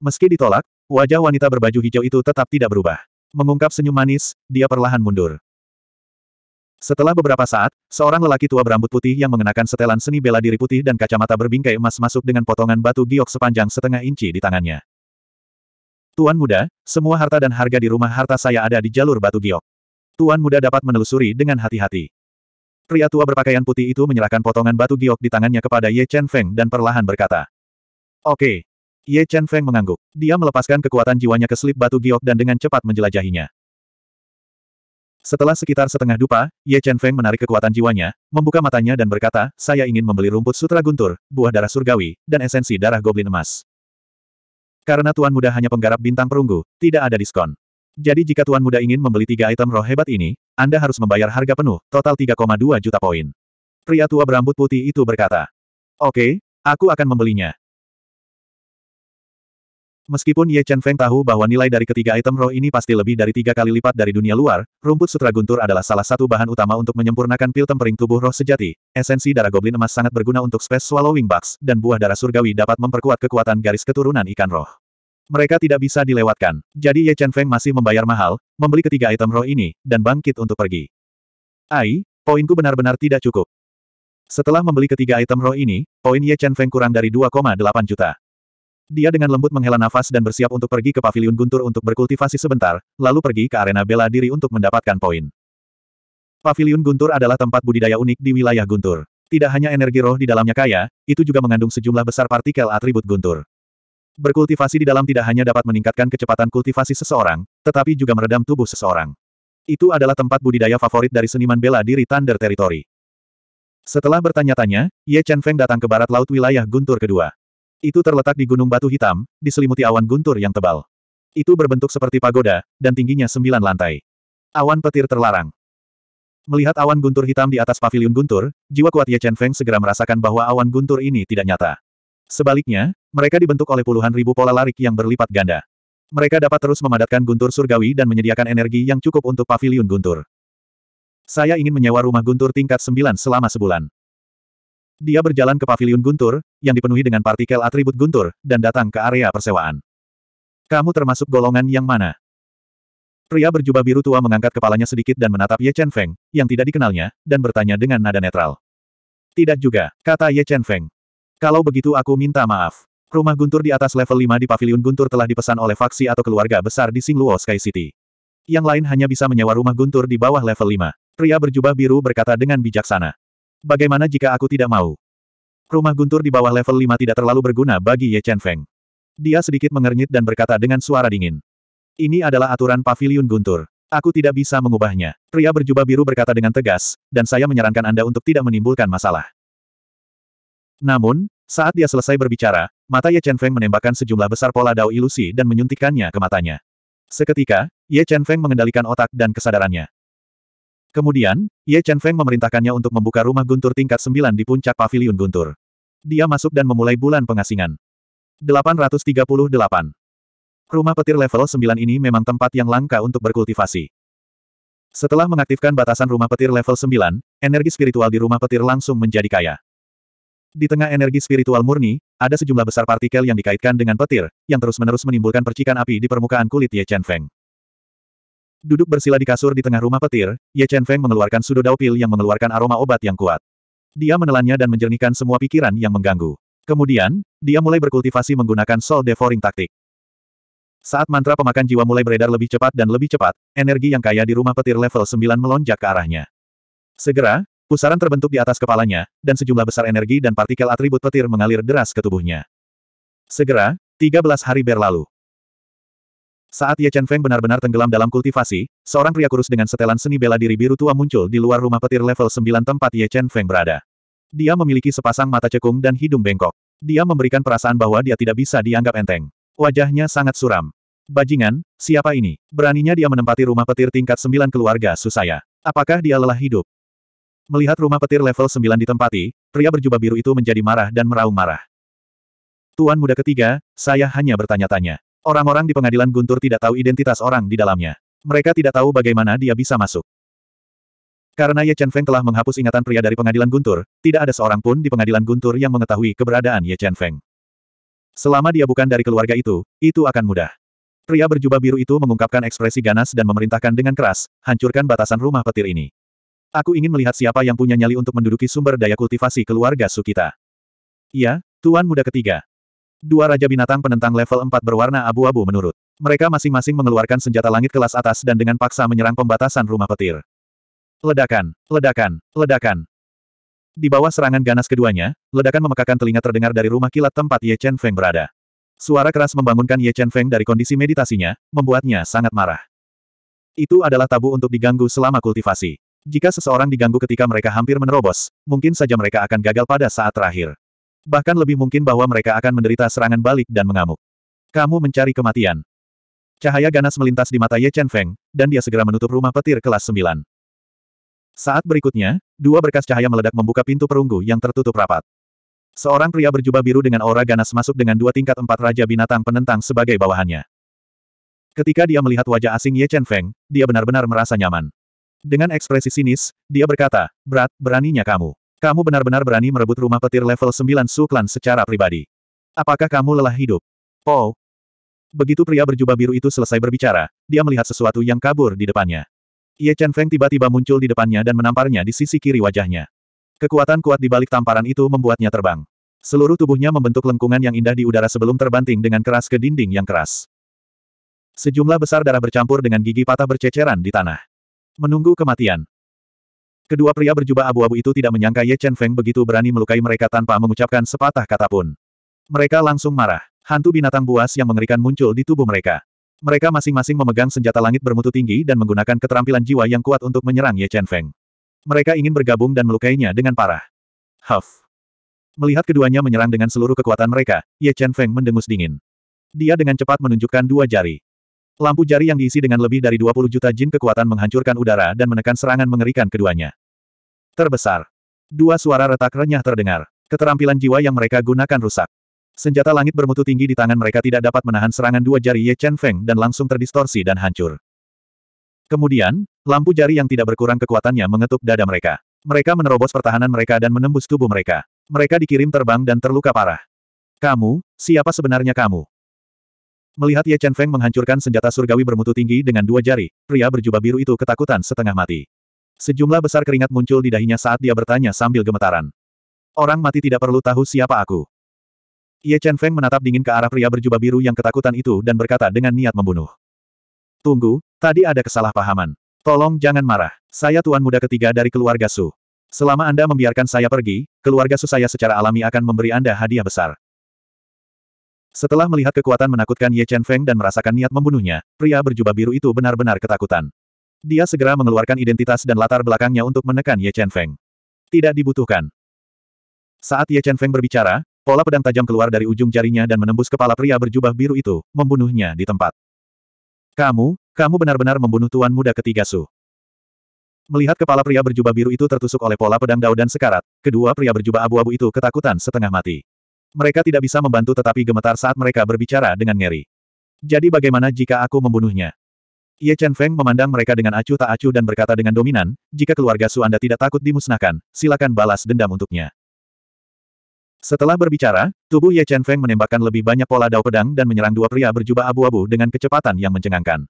Meski ditolak, wajah wanita berbaju hijau itu tetap tidak berubah. Mengungkap senyum manis, dia perlahan mundur. Setelah beberapa saat, seorang lelaki tua berambut putih yang mengenakan setelan seni bela diri putih dan kacamata berbingkai emas masuk dengan potongan batu giok sepanjang setengah inci di tangannya. Tuan muda, semua harta dan harga di rumah harta saya ada di jalur batu giok. Tuan muda dapat menelusuri dengan hati-hati. Pria tua berpakaian putih itu menyerahkan potongan batu giok di tangannya kepada Ye Chen Feng dan perlahan berkata. Oke. Ye Chen Feng mengangguk. Dia melepaskan kekuatan jiwanya ke slip batu giok dan dengan cepat menjelajahinya. Setelah sekitar setengah dupa, Ye Chen Feng menarik kekuatan jiwanya, membuka matanya dan berkata, saya ingin membeli rumput sutra guntur, buah darah surgawi, dan esensi darah goblin emas. Karena Tuan Muda hanya penggarap bintang perunggu, tidak ada diskon. Jadi jika Tuan Muda ingin membeli tiga item roh hebat ini, Anda harus membayar harga penuh, total 3,2 juta poin. Pria tua berambut putih itu berkata. Oke, aku akan membelinya. Meskipun Ye Chen Feng tahu bahwa nilai dari ketiga item roh ini pasti lebih dari tiga kali lipat dari dunia luar, rumput sutra guntur adalah salah satu bahan utama untuk menyempurnakan pil tempering tubuh roh sejati. Esensi darah goblin emas sangat berguna untuk space swallowing box, dan buah darah surgawi dapat memperkuat kekuatan garis keturunan ikan roh. Mereka tidak bisa dilewatkan, jadi Ye Chen Feng masih membayar mahal, membeli ketiga item roh ini, dan bangkit untuk pergi. Ai, poinku benar-benar tidak cukup. Setelah membeli ketiga item roh ini, poin Ye Chen Feng kurang dari 2,8 juta. Dia dengan lembut menghela nafas dan bersiap untuk pergi ke paviliun guntur untuk berkultivasi sebentar, lalu pergi ke arena bela diri untuk mendapatkan poin. Paviliun Guntur adalah tempat budidaya unik di wilayah Guntur. Tidak hanya energi roh di dalamnya kaya, itu juga mengandung sejumlah besar partikel atribut Guntur. Berkultivasi di dalam tidak hanya dapat meningkatkan kecepatan kultivasi seseorang, tetapi juga meredam tubuh seseorang. Itu adalah tempat budidaya favorit dari seniman bela diri Thunder Territory. Setelah bertanya-tanya, Ye Chen Feng datang ke barat laut wilayah Guntur kedua. Itu terletak di Gunung Batu Hitam, diselimuti awan guntur yang tebal. Itu berbentuk seperti pagoda, dan tingginya sembilan lantai. Awan petir terlarang. Melihat awan guntur hitam di atas pavilion guntur, jiwa kuat Ye Chen Feng segera merasakan bahwa awan guntur ini tidak nyata. Sebaliknya, mereka dibentuk oleh puluhan ribu pola larik yang berlipat ganda. Mereka dapat terus memadatkan guntur surgawi dan menyediakan energi yang cukup untuk paviliun guntur. Saya ingin menyewa rumah guntur tingkat 9 selama sebulan. Dia berjalan ke paviliun guntur, yang dipenuhi dengan partikel atribut guntur, dan datang ke area persewaan. Kamu termasuk golongan yang mana? Pria berjubah biru tua mengangkat kepalanya sedikit dan menatap Ye Chen Feng, yang tidak dikenalnya, dan bertanya dengan nada netral. Tidak juga, kata Ye Chen Feng. Kalau begitu aku minta maaf. Rumah guntur di atas level 5 di Paviliun Guntur telah dipesan oleh faksi atau keluarga besar di Singluo Sky City. Yang lain hanya bisa menyewa rumah guntur di bawah level 5. Pria berjubah biru berkata dengan bijaksana. Bagaimana jika aku tidak mau? Rumah guntur di bawah level 5 tidak terlalu berguna bagi Ye Chen Feng. Dia sedikit mengernyit dan berkata dengan suara dingin. Ini adalah aturan Paviliun Guntur. Aku tidak bisa mengubahnya. Pria berjubah biru berkata dengan tegas, dan saya menyarankan Anda untuk tidak menimbulkan masalah. Namun, saat dia selesai berbicara, mata Ye Chen Feng menembakkan sejumlah besar pola dao ilusi dan menyuntikkannya ke matanya. Seketika, Ye Chen Feng mengendalikan otak dan kesadarannya. Kemudian, Ye Chen Feng memerintahkannya untuk membuka rumah guntur tingkat 9 di puncak paviliun guntur. Dia masuk dan memulai bulan pengasingan. 838. Rumah petir level 9 ini memang tempat yang langka untuk berkultivasi. Setelah mengaktifkan batasan rumah petir level 9, energi spiritual di rumah petir langsung menjadi kaya. Di tengah energi spiritual murni, ada sejumlah besar partikel yang dikaitkan dengan petir, yang terus-menerus menimbulkan percikan api di permukaan kulit Ye Chen Feng. Duduk bersila di kasur di tengah rumah petir, Ye Chen Feng mengeluarkan sudo pil yang mengeluarkan aroma obat yang kuat. Dia menelannya dan menjernihkan semua pikiran yang mengganggu. Kemudian, dia mulai berkultivasi menggunakan soul devouring taktik. Saat mantra pemakan jiwa mulai beredar lebih cepat dan lebih cepat, energi yang kaya di rumah petir level 9 melonjak ke arahnya. Segera, Pusaran terbentuk di atas kepalanya, dan sejumlah besar energi dan partikel atribut petir mengalir deras ke tubuhnya. Segera, 13 hari berlalu. Saat Ye Chen Feng benar-benar tenggelam dalam kultivasi, seorang pria kurus dengan setelan seni bela diri biru tua muncul di luar rumah petir level 9 tempat Ye Chen Feng berada. Dia memiliki sepasang mata cekung dan hidung bengkok. Dia memberikan perasaan bahwa dia tidak bisa dianggap enteng. Wajahnya sangat suram. Bajingan, siapa ini? Beraninya dia menempati rumah petir tingkat 9 keluarga Susaya. Apakah dia lelah hidup? Melihat rumah petir level 9 ditempati, pria berjubah biru itu menjadi marah dan meraung marah. Tuan muda ketiga, saya hanya bertanya-tanya. Orang-orang di pengadilan Guntur tidak tahu identitas orang di dalamnya. Mereka tidak tahu bagaimana dia bisa masuk. Karena Ye Chen Feng telah menghapus ingatan pria dari pengadilan Guntur, tidak ada seorang pun di pengadilan Guntur yang mengetahui keberadaan Ye Chen Feng. Selama dia bukan dari keluarga itu, itu akan mudah. Pria berjubah biru itu mengungkapkan ekspresi ganas dan memerintahkan dengan keras, hancurkan batasan rumah petir ini. Aku ingin melihat siapa yang punya nyali untuk menduduki sumber daya kultivasi keluarga Sukita. Iya, Tuan Muda ketiga. Dua Raja Binatang penentang level 4 berwarna abu-abu menurut. Mereka masing-masing mengeluarkan senjata langit kelas atas dan dengan paksa menyerang pembatasan rumah petir. Ledakan, ledakan, ledakan. Di bawah serangan ganas keduanya, ledakan memekakan telinga terdengar dari rumah kilat tempat Ye Chen Feng berada. Suara keras membangunkan Ye Chen Feng dari kondisi meditasinya, membuatnya sangat marah. Itu adalah tabu untuk diganggu selama kultivasi. Jika seseorang diganggu ketika mereka hampir menerobos, mungkin saja mereka akan gagal pada saat terakhir. Bahkan lebih mungkin bahwa mereka akan menderita serangan balik dan mengamuk. Kamu mencari kematian. Cahaya ganas melintas di mata Ye Chen Feng, dan dia segera menutup rumah petir kelas 9. Saat berikutnya, dua berkas cahaya meledak membuka pintu perunggu yang tertutup rapat. Seorang pria berjubah biru dengan aura ganas masuk dengan dua tingkat empat raja binatang penentang sebagai bawahannya. Ketika dia melihat wajah asing Ye Chen Feng, dia benar-benar merasa nyaman. Dengan ekspresi sinis, dia berkata, Berat, beraninya kamu. Kamu benar-benar berani merebut rumah petir level 9 Suklan secara pribadi. Apakah kamu lelah hidup? Oh. Begitu pria berjubah biru itu selesai berbicara, dia melihat sesuatu yang kabur di depannya. Ye Chen Feng tiba-tiba muncul di depannya dan menamparnya di sisi kiri wajahnya. Kekuatan kuat di balik tamparan itu membuatnya terbang. Seluruh tubuhnya membentuk lengkungan yang indah di udara sebelum terbanting dengan keras ke dinding yang keras. Sejumlah besar darah bercampur dengan gigi patah berceceran di tanah. Menunggu kematian. Kedua pria berjubah abu-abu itu tidak menyangka Ye Chen Feng begitu berani melukai mereka tanpa mengucapkan sepatah kata pun. Mereka langsung marah. Hantu binatang buas yang mengerikan muncul di tubuh mereka. Mereka masing-masing memegang senjata langit bermutu tinggi dan menggunakan keterampilan jiwa yang kuat untuk menyerang Ye Chen Feng. Mereka ingin bergabung dan melukainya dengan parah. Huff. Melihat keduanya menyerang dengan seluruh kekuatan mereka, Ye Chen Feng mendengus dingin. Dia dengan cepat menunjukkan dua jari. Lampu jari yang diisi dengan lebih dari 20 juta jin kekuatan menghancurkan udara dan menekan serangan mengerikan keduanya. Terbesar. Dua suara retak renyah terdengar. Keterampilan jiwa yang mereka gunakan rusak. Senjata langit bermutu tinggi di tangan mereka tidak dapat menahan serangan dua jari Ye Chen Feng dan langsung terdistorsi dan hancur. Kemudian, lampu jari yang tidak berkurang kekuatannya mengetuk dada mereka. Mereka menerobos pertahanan mereka dan menembus tubuh mereka. Mereka dikirim terbang dan terluka parah. Kamu, siapa sebenarnya kamu? Melihat Ye Chen Feng menghancurkan senjata surgawi bermutu tinggi dengan dua jari, pria berjubah biru itu ketakutan setengah mati. Sejumlah besar keringat muncul di dahinya saat dia bertanya sambil gemetaran. Orang mati tidak perlu tahu siapa aku. Ye Chen Feng menatap dingin ke arah pria berjubah biru yang ketakutan itu dan berkata dengan niat membunuh. Tunggu, tadi ada kesalahpahaman. Tolong jangan marah. Saya tuan muda ketiga dari keluarga Su. Selama Anda membiarkan saya pergi, keluarga Su saya secara alami akan memberi Anda hadiah besar. Setelah melihat kekuatan menakutkan Ye Chen Feng dan merasakan niat membunuhnya, pria berjubah biru itu benar-benar ketakutan. Dia segera mengeluarkan identitas dan latar belakangnya untuk menekan Ye Chen Feng. Tidak dibutuhkan. Saat Ye Chen Feng berbicara, pola pedang tajam keluar dari ujung jarinya dan menembus kepala pria berjubah biru itu, membunuhnya di tempat. Kamu, kamu benar-benar membunuh tuan muda ketiga Su. Melihat kepala pria berjubah biru itu tertusuk oleh pola pedang dao dan sekarat, kedua pria berjubah abu-abu itu ketakutan setengah mati. Mereka tidak bisa membantu tetapi gemetar saat mereka berbicara dengan ngeri. Jadi bagaimana jika aku membunuhnya? Ye Chen Feng memandang mereka dengan acuh tak acuh dan berkata dengan dominan, jika keluarga Su Anda tidak takut dimusnahkan, silakan balas dendam untuknya. Setelah berbicara, tubuh Ye Chen Feng menembakkan lebih banyak pola dao pedang dan menyerang dua pria berjubah abu-abu dengan kecepatan yang mencengangkan.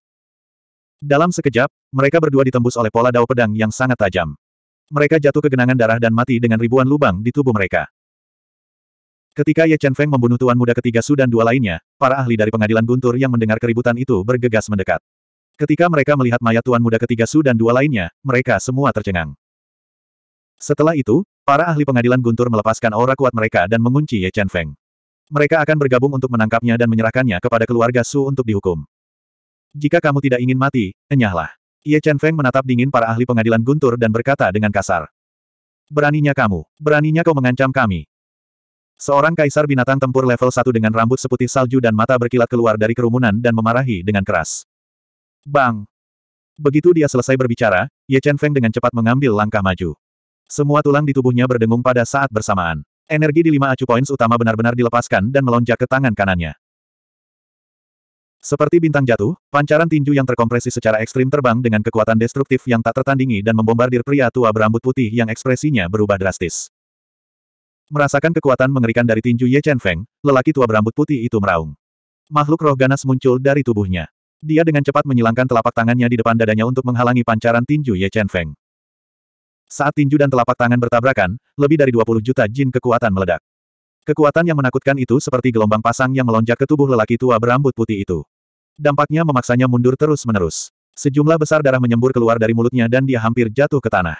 Dalam sekejap, mereka berdua ditembus oleh pola dao pedang yang sangat tajam. Mereka jatuh ke genangan darah dan mati dengan ribuan lubang di tubuh mereka. Ketika Ye Chen Feng membunuh tuan muda ketiga Su dan dua lainnya, para ahli dari pengadilan Guntur yang mendengar keributan itu bergegas mendekat. Ketika mereka melihat mayat tuan muda ketiga Su dan dua lainnya, mereka semua tercengang. Setelah itu, para ahli pengadilan Guntur melepaskan aura kuat mereka dan mengunci Ye Chen Feng. Mereka akan bergabung untuk menangkapnya dan menyerahkannya kepada keluarga Su untuk dihukum. Jika kamu tidak ingin mati, enyahlah. Ye Chen Feng menatap dingin para ahli pengadilan Guntur dan berkata dengan kasar. Beraninya kamu, beraninya kau mengancam kami, Seorang kaisar binatang tempur level 1 dengan rambut seputih salju dan mata berkilat keluar dari kerumunan dan memarahi dengan keras. Bang! Begitu dia selesai berbicara, Ye Chen Feng dengan cepat mengambil langkah maju. Semua tulang di tubuhnya berdengung pada saat bersamaan. Energi di lima acu points utama benar-benar dilepaskan dan melonjak ke tangan kanannya. Seperti bintang jatuh, pancaran tinju yang terkompresi secara ekstrim terbang dengan kekuatan destruktif yang tak tertandingi dan membombardir pria tua berambut putih yang ekspresinya berubah drastis. Merasakan kekuatan mengerikan dari tinju Ye Chen Feng, lelaki tua berambut putih itu meraung. Makhluk roh ganas muncul dari tubuhnya. Dia dengan cepat menyilangkan telapak tangannya di depan dadanya untuk menghalangi pancaran tinju Ye Chen Feng. Saat tinju dan telapak tangan bertabrakan, lebih dari 20 juta jin kekuatan meledak. Kekuatan yang menakutkan itu seperti gelombang pasang yang melonjak ke tubuh lelaki tua berambut putih itu. Dampaknya memaksanya mundur terus-menerus. Sejumlah besar darah menyembur keluar dari mulutnya dan dia hampir jatuh ke tanah.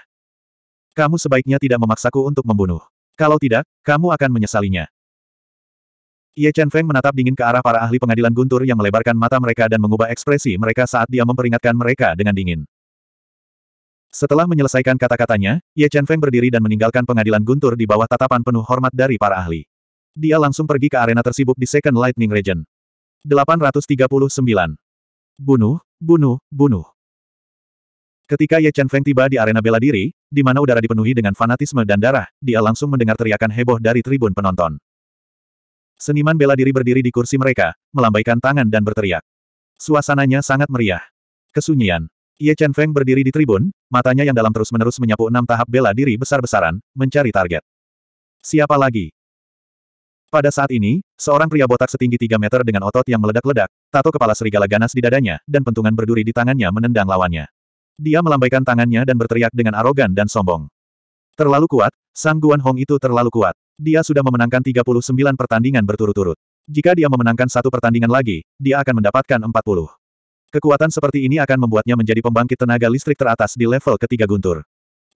Kamu sebaiknya tidak memaksaku untuk membunuh. Kalau tidak, kamu akan menyesalinya. Ye Chen Feng menatap dingin ke arah para ahli pengadilan guntur yang melebarkan mata mereka dan mengubah ekspresi mereka saat dia memperingatkan mereka dengan dingin. Setelah menyelesaikan kata-katanya, Ye Chen Feng berdiri dan meninggalkan pengadilan guntur di bawah tatapan penuh hormat dari para ahli. Dia langsung pergi ke arena tersibuk di Second Lightning Region. 839. Bunuh, bunuh, bunuh. Ketika Ye Chen Feng tiba di arena bela diri, di mana udara dipenuhi dengan fanatisme dan darah, dia langsung mendengar teriakan heboh dari tribun penonton. Seniman bela diri berdiri di kursi mereka, melambaikan tangan dan berteriak. Suasananya sangat meriah. Kesunyian. Ye Chen Feng berdiri di tribun, matanya yang dalam terus-menerus menyapu enam tahap bela diri besar-besaran, mencari target. Siapa lagi? Pada saat ini, seorang pria botak setinggi 3 meter dengan otot yang meledak-ledak, tato kepala serigala ganas di dadanya, dan pentungan berduri di tangannya menendang lawannya. Dia melambaikan tangannya dan berteriak dengan arogan dan sombong. Terlalu kuat, Sang Guan Hong itu terlalu kuat. Dia sudah memenangkan 39 pertandingan berturut-turut. Jika dia memenangkan satu pertandingan lagi, dia akan mendapatkan 40. Kekuatan seperti ini akan membuatnya menjadi pembangkit tenaga listrik teratas di level ketiga guntur.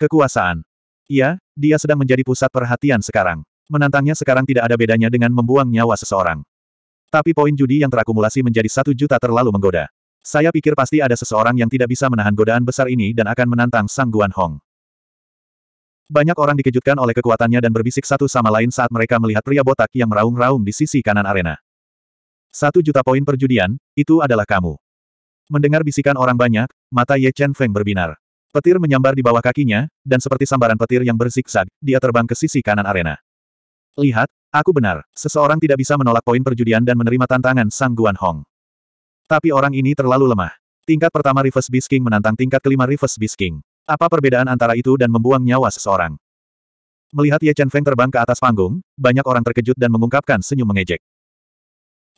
Kekuasaan. Iya, dia sedang menjadi pusat perhatian sekarang. Menantangnya sekarang tidak ada bedanya dengan membuang nyawa seseorang. Tapi poin judi yang terakumulasi menjadi satu juta terlalu menggoda. Saya pikir pasti ada seseorang yang tidak bisa menahan godaan besar ini dan akan menantang Sang Guan Hong. Banyak orang dikejutkan oleh kekuatannya dan berbisik satu sama lain saat mereka melihat pria botak yang meraung-raung di sisi kanan arena. Satu juta poin perjudian, itu adalah kamu. Mendengar bisikan orang banyak, mata Ye Chen Feng berbinar. Petir menyambar di bawah kakinya, dan seperti sambaran petir yang berzigzag, dia terbang ke sisi kanan arena. Lihat, aku benar, seseorang tidak bisa menolak poin perjudian dan menerima tantangan Sang Guan Hong. Tapi orang ini terlalu lemah. Tingkat pertama Reverse Beast King menantang tingkat kelima Reverse Beast King. Apa perbedaan antara itu dan membuang nyawa seseorang? Melihat Ye Chen Feng terbang ke atas panggung, banyak orang terkejut dan mengungkapkan senyum mengejek.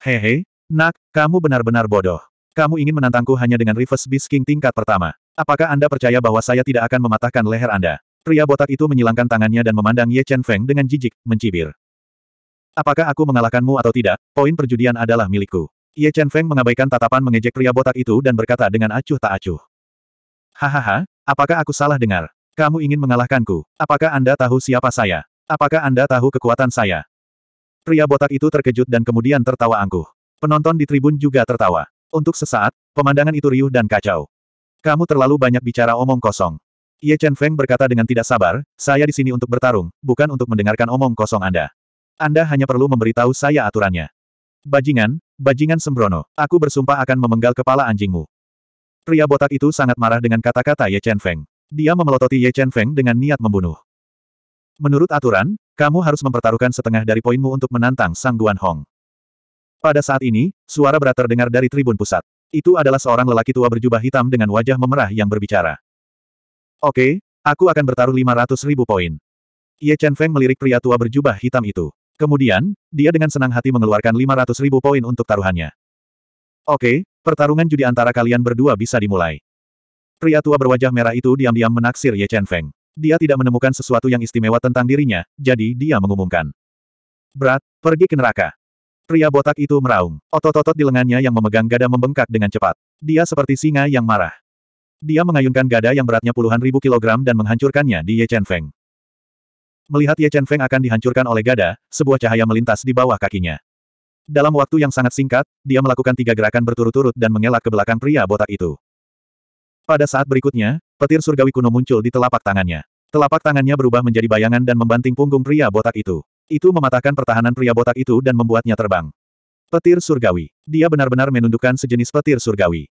Hehe, nak, kamu benar-benar bodoh. Kamu ingin menantangku hanya dengan Reverse Beast King tingkat pertama. Apakah Anda percaya bahwa saya tidak akan mematahkan leher Anda? Pria botak itu menyilangkan tangannya dan memandang Ye Chen Feng dengan jijik, mencibir. Apakah aku mengalahkanmu atau tidak, poin perjudian adalah milikku. Ye Chen Feng mengabaikan tatapan mengejek pria botak itu dan berkata dengan acuh tak acuh. Hahaha, apakah aku salah dengar? Kamu ingin mengalahkanku? Apakah Anda tahu siapa saya? Apakah Anda tahu kekuatan saya? Pria botak itu terkejut dan kemudian tertawa angkuh. Penonton di tribun juga tertawa. Untuk sesaat, pemandangan itu riuh dan kacau. Kamu terlalu banyak bicara omong kosong. Ye Chen Feng berkata dengan tidak sabar, saya di sini untuk bertarung, bukan untuk mendengarkan omong kosong Anda. Anda hanya perlu memberitahu saya aturannya. Bajingan, bajingan sembrono, aku bersumpah akan memenggal kepala anjingmu. Pria botak itu sangat marah dengan kata-kata Ye Chen Feng. Dia memelototi Ye Chen Feng dengan niat membunuh. Menurut aturan, kamu harus mempertaruhkan setengah dari poinmu untuk menantang Sang Guan Hong. Pada saat ini, suara berat terdengar dari tribun pusat. Itu adalah seorang lelaki tua berjubah hitam dengan wajah memerah yang berbicara. Oke, aku akan bertaruh 500 ribu poin. Ye Chen Feng melirik pria tua berjubah hitam itu. Kemudian, dia dengan senang hati mengeluarkan 500 ribu poin untuk taruhannya. Oke, pertarungan judi antara kalian berdua bisa dimulai. Pria tua berwajah merah itu diam-diam menaksir Ye Chen Feng. Dia tidak menemukan sesuatu yang istimewa tentang dirinya, jadi dia mengumumkan. Berat, pergi ke neraka. Pria botak itu meraung. Otot-otot di lengannya yang memegang gada membengkak dengan cepat. Dia seperti singa yang marah. Dia mengayunkan gada yang beratnya puluhan ribu kilogram dan menghancurkannya di Ye Chen Feng. Melihat Ye Chen Feng akan dihancurkan oleh gada, sebuah cahaya melintas di bawah kakinya. Dalam waktu yang sangat singkat, dia melakukan tiga gerakan berturut-turut dan mengelak ke belakang pria botak itu. Pada saat berikutnya, petir surgawi kuno muncul di telapak tangannya. Telapak tangannya berubah menjadi bayangan dan membanting punggung pria botak itu. Itu mematahkan pertahanan pria botak itu dan membuatnya terbang. Petir surgawi. Dia benar-benar menundukkan sejenis petir surgawi.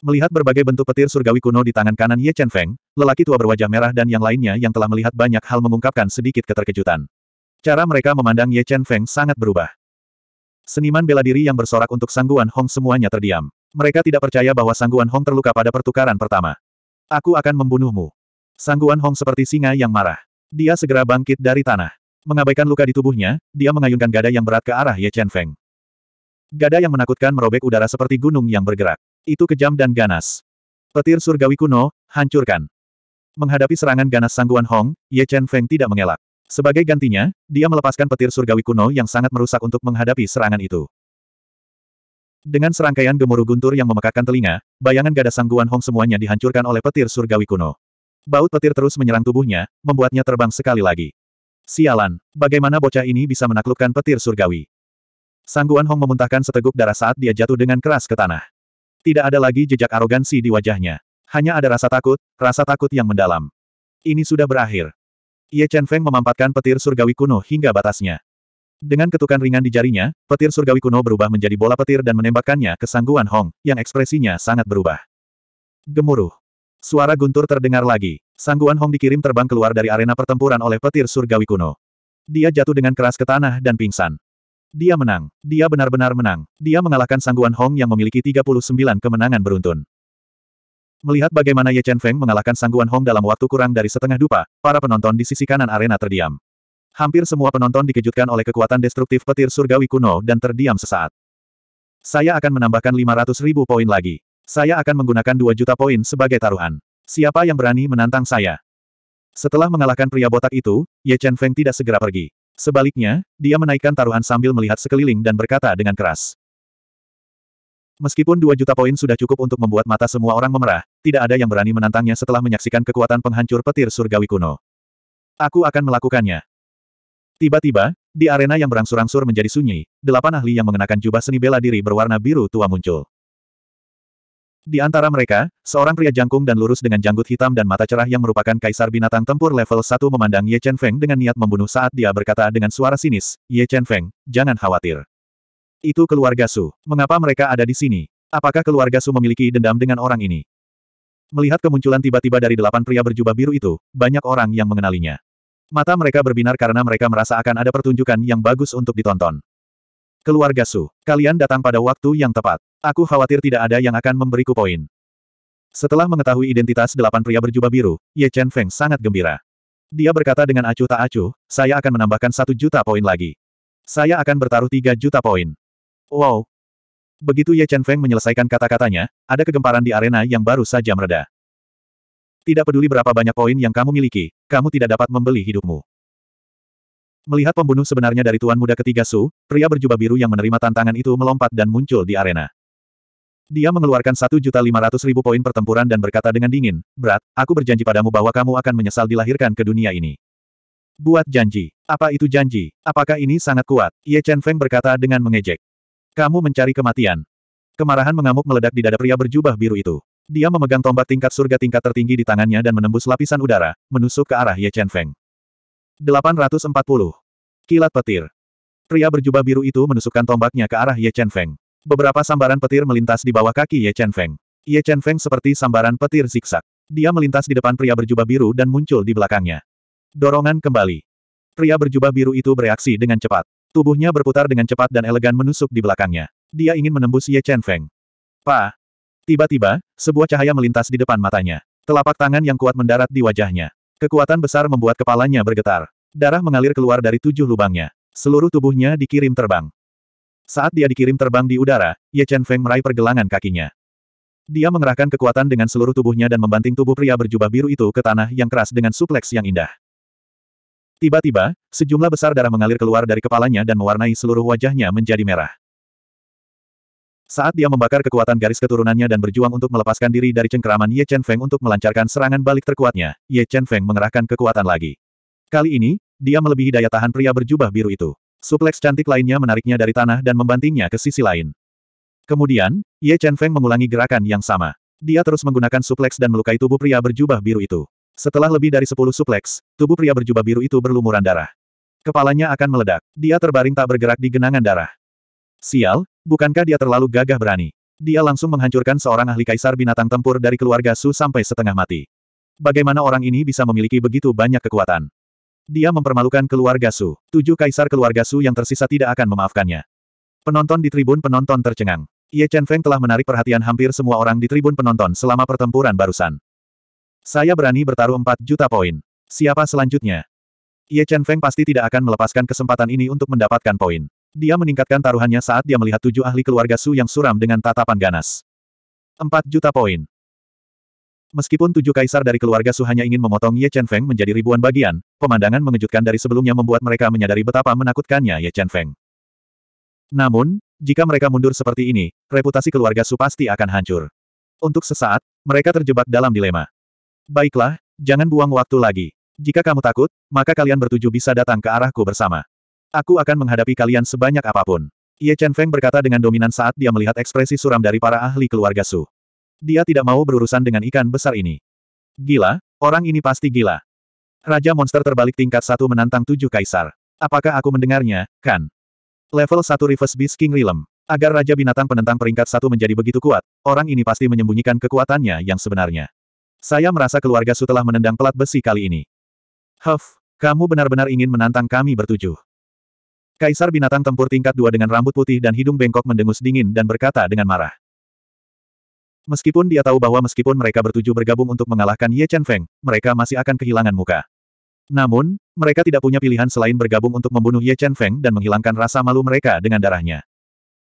Melihat berbagai bentuk petir surgawi kuno di tangan kanan Ye Chen Feng, lelaki tua berwajah merah dan yang lainnya yang telah melihat banyak hal mengungkapkan sedikit keterkejutan. Cara mereka memandang Ye Chen Feng sangat berubah. Seniman bela diri yang bersorak untuk Sangguan Hong semuanya terdiam. Mereka tidak percaya bahwa Sangguan Hong terluka pada pertukaran pertama. Aku akan membunuhmu. Sangguan Hong seperti singa yang marah. Dia segera bangkit dari tanah. Mengabaikan luka di tubuhnya, dia mengayunkan gada yang berat ke arah Ye Chen Feng. Gada yang menakutkan merobek udara seperti gunung yang bergerak. Itu kejam dan ganas. Petir surgawi kuno, hancurkan. Menghadapi serangan ganas sangguan Hong, Ye Chen Feng tidak mengelak. Sebagai gantinya, dia melepaskan petir surgawi kuno yang sangat merusak untuk menghadapi serangan itu. Dengan serangkaian gemuruh guntur yang memekakkan telinga, bayangan gada sangguan Hong semuanya dihancurkan oleh petir surgawi kuno. Baut petir terus menyerang tubuhnya, membuatnya terbang sekali lagi. Sialan, bagaimana bocah ini bisa menaklukkan petir surgawi? Sangguan Hong memuntahkan seteguk darah saat dia jatuh dengan keras ke tanah. Tidak ada lagi jejak arogansi di wajahnya. Hanya ada rasa takut, rasa takut yang mendalam. Ini sudah berakhir. Ye Chen Feng memampatkan petir surgawi kuno hingga batasnya. Dengan ketukan ringan di jarinya, petir surgawi kuno berubah menjadi bola petir dan menembakkannya ke sangguan Hong, yang ekspresinya sangat berubah. Gemuruh. Suara guntur terdengar lagi. Sangguan Hong dikirim terbang keluar dari arena pertempuran oleh petir surgawi kuno. Dia jatuh dengan keras ke tanah dan pingsan. Dia menang. Dia benar-benar menang. Dia mengalahkan Sangguan Hong yang memiliki 39 kemenangan beruntun. Melihat bagaimana Ye Chen Feng mengalahkan Sangguan Hong dalam waktu kurang dari setengah dupa, para penonton di sisi kanan arena terdiam. Hampir semua penonton dikejutkan oleh kekuatan destruktif petir surgawi kuno dan terdiam sesaat. Saya akan menambahkan 500 ribu poin lagi. Saya akan menggunakan 2 juta poin sebagai taruhan. Siapa yang berani menantang saya? Setelah mengalahkan pria botak itu, Ye Chen Feng tidak segera pergi. Sebaliknya, dia menaikkan taruhan sambil melihat sekeliling dan berkata dengan keras. Meskipun dua juta poin sudah cukup untuk membuat mata semua orang memerah, tidak ada yang berani menantangnya setelah menyaksikan kekuatan penghancur petir surgawi kuno. Aku akan melakukannya. Tiba-tiba, di arena yang berangsur-angsur menjadi sunyi, delapan ahli yang mengenakan jubah seni bela diri berwarna biru tua muncul. Di antara mereka, seorang pria jangkung dan lurus dengan janggut hitam dan mata cerah yang merupakan kaisar binatang tempur level 1 memandang Ye Chen Feng dengan niat membunuh saat dia berkata dengan suara sinis, Ye Chen Feng, jangan khawatir. Itu keluarga Su. Mengapa mereka ada di sini? Apakah keluarga Su memiliki dendam dengan orang ini? Melihat kemunculan tiba-tiba dari delapan pria berjubah biru itu, banyak orang yang mengenalinya. Mata mereka berbinar karena mereka merasa akan ada pertunjukan yang bagus untuk ditonton. Keluarga Su, kalian datang pada waktu yang tepat. Aku khawatir tidak ada yang akan memberiku poin. Setelah mengetahui identitas delapan pria berjubah biru, Ye Chen Feng sangat gembira. Dia berkata dengan acuh tak acuh, saya akan menambahkan satu juta poin lagi. Saya akan bertaruh tiga juta poin. Wow! Begitu Ye Chen Feng menyelesaikan kata-katanya, ada kegemparan di arena yang baru saja mereda. Tidak peduli berapa banyak poin yang kamu miliki, kamu tidak dapat membeli hidupmu. Melihat pembunuh sebenarnya dari tuan muda ketiga Su, pria berjubah biru yang menerima tantangan itu melompat dan muncul di arena. Dia mengeluarkan 1.500.000 poin pertempuran dan berkata dengan dingin, Berat, aku berjanji padamu bahwa kamu akan menyesal dilahirkan ke dunia ini. Buat janji. Apa itu janji? Apakah ini sangat kuat? Ye Chen Feng berkata dengan mengejek. Kamu mencari kematian. Kemarahan mengamuk meledak di dada pria berjubah biru itu. Dia memegang tombak tingkat surga tingkat tertinggi di tangannya dan menembus lapisan udara, menusuk ke arah Ye Chen Feng. 840. Kilat petir. Pria berjubah biru itu menusukkan tombaknya ke arah Ye Chen Feng. Beberapa sambaran petir melintas di bawah kaki Ye Chen Feng. Ye Chen Feng seperti sambaran petir zigzag. Dia melintas di depan pria berjubah biru dan muncul di belakangnya. Dorongan kembali. Pria berjubah biru itu bereaksi dengan cepat. Tubuhnya berputar dengan cepat dan elegan menusuk di belakangnya. Dia ingin menembus Ye Chen Feng. Pa! Tiba-tiba, sebuah cahaya melintas di depan matanya. Telapak tangan yang kuat mendarat di wajahnya. Kekuatan besar membuat kepalanya bergetar. Darah mengalir keluar dari tujuh lubangnya. Seluruh tubuhnya dikirim terbang. Saat dia dikirim terbang di udara, Ye Chen Feng meraih pergelangan kakinya. Dia mengerahkan kekuatan dengan seluruh tubuhnya dan membanting tubuh pria berjubah biru itu ke tanah yang keras dengan supleks yang indah. Tiba-tiba, sejumlah besar darah mengalir keluar dari kepalanya dan mewarnai seluruh wajahnya menjadi merah. Saat dia membakar kekuatan garis keturunannya dan berjuang untuk melepaskan diri dari cengkeraman Ye Chen Feng untuk melancarkan serangan balik terkuatnya, Ye Chen Feng mengerahkan kekuatan lagi. Kali ini, dia melebihi daya tahan pria berjubah biru itu. Suplex cantik lainnya menariknya dari tanah dan membantingnya ke sisi lain. Kemudian, Ye Chen Feng mengulangi gerakan yang sama. Dia terus menggunakan suplex dan melukai tubuh pria berjubah biru itu. Setelah lebih dari sepuluh suplex, tubuh pria berjubah biru itu berlumuran darah. Kepalanya akan meledak. Dia terbaring tak bergerak di genangan darah. Sial, bukankah dia terlalu gagah berani? Dia langsung menghancurkan seorang ahli kaisar binatang tempur dari keluarga Su sampai setengah mati. Bagaimana orang ini bisa memiliki begitu banyak kekuatan? Dia mempermalukan keluarga Su. Tujuh kaisar keluarga Su yang tersisa tidak akan memaafkannya. Penonton di tribun penonton tercengang. Ye Chen Feng telah menarik perhatian hampir semua orang di tribun penonton selama pertempuran barusan. Saya berani bertaruh 4 juta poin. Siapa selanjutnya? Ye Chen Feng pasti tidak akan melepaskan kesempatan ini untuk mendapatkan poin. Dia meningkatkan taruhannya saat dia melihat tujuh ahli keluarga Su yang suram dengan tatapan ganas. 4 juta poin. Meskipun tujuh kaisar dari keluarga Su hanya ingin memotong Ye Chen Feng menjadi ribuan bagian, pemandangan mengejutkan dari sebelumnya membuat mereka menyadari betapa menakutkannya Ye Chen Feng. Namun, jika mereka mundur seperti ini, reputasi keluarga Su pasti akan hancur. Untuk sesaat, mereka terjebak dalam dilema. Baiklah, jangan buang waktu lagi. Jika kamu takut, maka kalian bertujuh bisa datang ke arahku bersama. Aku akan menghadapi kalian sebanyak apapun. Ye Chen Feng berkata dengan dominan saat dia melihat ekspresi suram dari para ahli keluarga Su. Dia tidak mau berurusan dengan ikan besar ini. Gila, orang ini pasti gila. Raja monster terbalik tingkat satu menantang tujuh kaisar. Apakah aku mendengarnya, kan? Level 1 Reverse Beast King Realm. Agar Raja Binatang penentang peringkat satu menjadi begitu kuat, orang ini pasti menyembunyikan kekuatannya yang sebenarnya. Saya merasa keluarga Su telah menendang pelat besi kali ini. Huff, kamu benar-benar ingin menantang kami bertujuh. Kaisar Binatang tempur tingkat dua dengan rambut putih dan hidung bengkok mendengus dingin dan berkata dengan marah. Meskipun dia tahu bahwa meskipun mereka bertujuh bergabung untuk mengalahkan Ye Chen Feng, mereka masih akan kehilangan muka. Namun, mereka tidak punya pilihan selain bergabung untuk membunuh Ye Chen Feng dan menghilangkan rasa malu mereka dengan darahnya.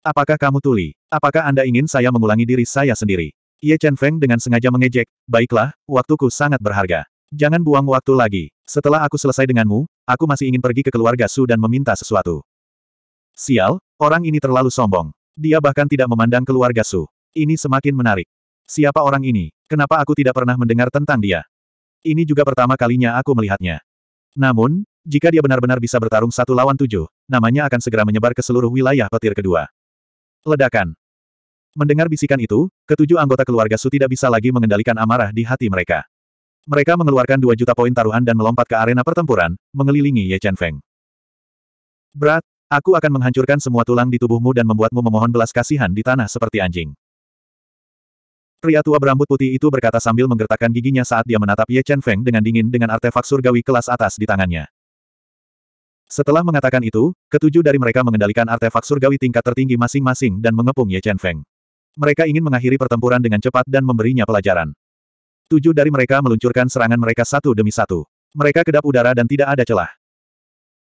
Apakah kamu tuli? Apakah Anda ingin saya mengulangi diri saya sendiri? Ye Chen Feng dengan sengaja mengejek, baiklah, waktuku sangat berharga. Jangan buang waktu lagi. Setelah aku selesai denganmu, aku masih ingin pergi ke keluarga Su dan meminta sesuatu. Sial, orang ini terlalu sombong. Dia bahkan tidak memandang keluarga Su. Ini semakin menarik. Siapa orang ini? Kenapa aku tidak pernah mendengar tentang dia? Ini juga pertama kalinya aku melihatnya. Namun, jika dia benar-benar bisa bertarung satu lawan tujuh, namanya akan segera menyebar ke seluruh wilayah petir kedua. Ledakan. Mendengar bisikan itu, ketujuh anggota keluarga Su tidak bisa lagi mengendalikan amarah di hati mereka. Mereka mengeluarkan dua juta poin taruhan dan melompat ke arena pertempuran, mengelilingi Ye Chen Feng. Berat, aku akan menghancurkan semua tulang di tubuhmu dan membuatmu memohon belas kasihan di tanah seperti anjing. Pria tua berambut putih itu berkata sambil menggertakkan giginya saat dia menatap Ye Chen Feng dengan dingin dengan artefak surgawi kelas atas di tangannya. Setelah mengatakan itu, ketujuh dari mereka mengendalikan artefak surgawi tingkat tertinggi masing-masing dan mengepung Ye Chen Feng. Mereka ingin mengakhiri pertempuran dengan cepat dan memberinya pelajaran. Tujuh dari mereka meluncurkan serangan mereka satu demi satu. Mereka kedap udara dan tidak ada celah.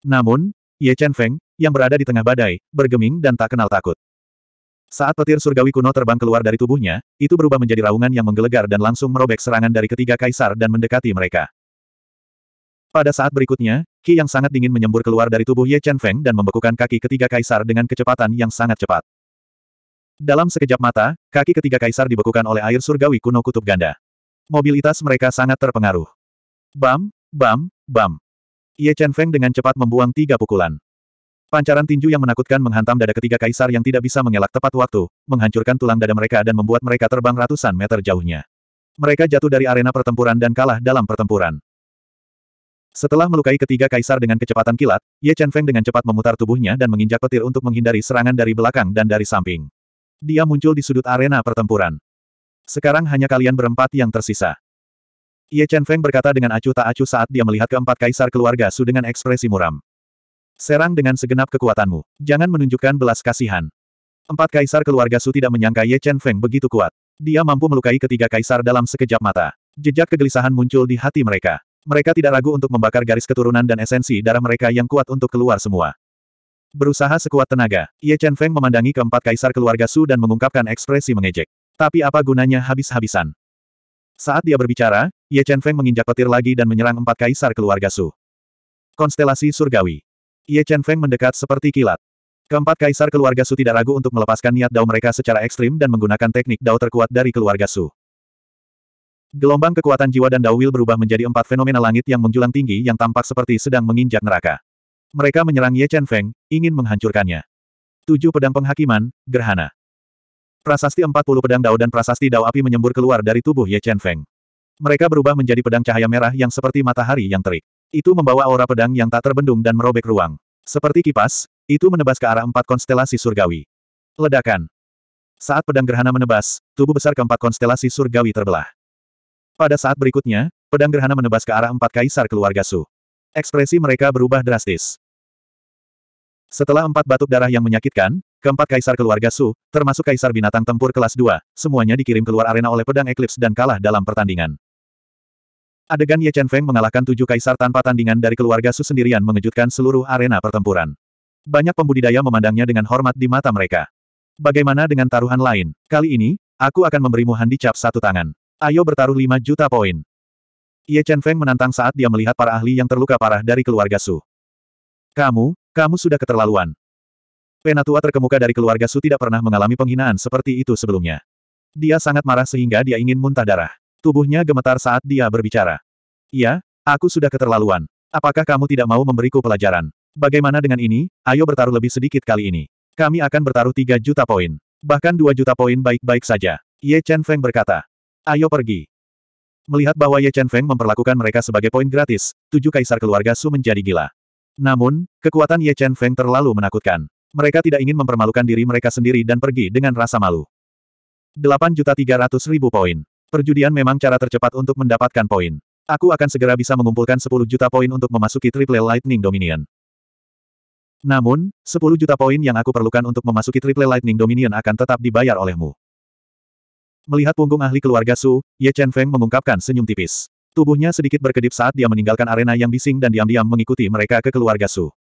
Namun, Ye Chen Feng, yang berada di tengah badai, bergeming dan tak kenal takut. Saat petir surgawi kuno terbang keluar dari tubuhnya, itu berubah menjadi raungan yang menggelegar dan langsung merobek serangan dari ketiga kaisar dan mendekati mereka. Pada saat berikutnya, Qi yang sangat dingin menyembur keluar dari tubuh Ye Chen Feng dan membekukan kaki ketiga kaisar dengan kecepatan yang sangat cepat. Dalam sekejap mata, kaki ketiga kaisar dibekukan oleh air surgawi kuno kutub ganda. Mobilitas mereka sangat terpengaruh. Bam, bam, bam. Ye Chen Feng dengan cepat membuang tiga pukulan. Pancaran tinju yang menakutkan menghantam dada ketiga kaisar yang tidak bisa mengelak tepat waktu, menghancurkan tulang dada mereka dan membuat mereka terbang ratusan meter jauhnya. Mereka jatuh dari arena pertempuran dan kalah dalam pertempuran. Setelah melukai ketiga kaisar dengan kecepatan kilat, Ye Chen Feng dengan cepat memutar tubuhnya dan menginjak petir untuk menghindari serangan dari belakang dan dari samping. Dia muncul di sudut arena pertempuran. Sekarang hanya kalian berempat yang tersisa. Ye Chen Feng berkata dengan acuh tak acuh saat dia melihat keempat kaisar keluarga Su dengan ekspresi muram. Serang dengan segenap kekuatanmu. Jangan menunjukkan belas kasihan. Empat kaisar keluarga Su tidak menyangka Ye Chen Feng begitu kuat. Dia mampu melukai ketiga kaisar dalam sekejap mata. Jejak kegelisahan muncul di hati mereka. Mereka tidak ragu untuk membakar garis keturunan dan esensi darah mereka yang kuat untuk keluar semua. Berusaha sekuat tenaga, Ye Chen Feng memandangi keempat kaisar keluarga Su dan mengungkapkan ekspresi mengejek. Tapi apa gunanya habis-habisan? Saat dia berbicara, Ye Chen Feng menginjak petir lagi dan menyerang empat kaisar keluarga Su. Konstelasi Surgawi Ye Chen Feng mendekat seperti kilat. Keempat kaisar keluarga Su tidak ragu untuk melepaskan niat dao mereka secara ekstrim dan menggunakan teknik dao terkuat dari keluarga Su. Gelombang kekuatan jiwa dan dao will berubah menjadi empat fenomena langit yang menjulang tinggi yang tampak seperti sedang menginjak neraka. Mereka menyerang Ye Chen Feng, ingin menghancurkannya. Tujuh pedang penghakiman, gerhana. Prasasti empat puluh pedang dao dan prasasti dao api menyembur keluar dari tubuh Ye Chen Feng. Mereka berubah menjadi pedang cahaya merah yang seperti matahari yang terik. Itu membawa aura pedang yang tak terbendung dan merobek ruang. Seperti kipas, itu menebas ke arah empat konstelasi surgawi. Ledakan. Saat pedang gerhana menebas, tubuh besar keempat konstelasi surgawi terbelah. Pada saat berikutnya, pedang gerhana menebas ke arah empat kaisar keluarga Su. Ekspresi mereka berubah drastis. Setelah empat batuk darah yang menyakitkan, keempat kaisar keluarga Su, termasuk kaisar binatang tempur kelas 2, semuanya dikirim keluar arena oleh pedang eklips dan kalah dalam pertandingan. Adegan Ye Chen Feng mengalahkan tujuh kaisar tanpa tandingan dari keluarga Su sendirian mengejutkan seluruh arena pertempuran. Banyak pembudidaya memandangnya dengan hormat di mata mereka. Bagaimana dengan taruhan lain? Kali ini, aku akan memberimu handi cap satu tangan. Ayo bertaruh lima juta poin. Ye Chen Feng menantang saat dia melihat para ahli yang terluka parah dari keluarga Su. Kamu, kamu sudah keterlaluan. Penatua terkemuka dari keluarga Su tidak pernah mengalami penghinaan seperti itu sebelumnya. Dia sangat marah sehingga dia ingin muntah darah. Tubuhnya gemetar saat dia berbicara. Iya, aku sudah keterlaluan. Apakah kamu tidak mau memberiku pelajaran? Bagaimana dengan ini, ayo bertaruh lebih sedikit kali ini. Kami akan bertaruh 3 juta poin. Bahkan 2 juta poin baik-baik saja. Ye Chen Feng berkata. Ayo pergi. Melihat bahwa Ye Chen Feng memperlakukan mereka sebagai poin gratis, tujuh kaisar keluarga Su menjadi gila. Namun, kekuatan Ye Chen Feng terlalu menakutkan. Mereka tidak ingin mempermalukan diri mereka sendiri dan pergi dengan rasa malu. 8.300.000 poin. Perjudian memang cara tercepat untuk mendapatkan poin. Aku akan segera bisa mengumpulkan 10 juta poin untuk memasuki Triple Lightning Dominion. Namun, 10 juta poin yang aku perlukan untuk memasuki Triple Lightning Dominion akan tetap dibayar olehmu. Melihat punggung ahli keluarga Su, Ye Chen Feng mengungkapkan senyum tipis. Tubuhnya sedikit berkedip saat dia meninggalkan arena yang bising dan diam-diam mengikuti mereka ke keluarga Su.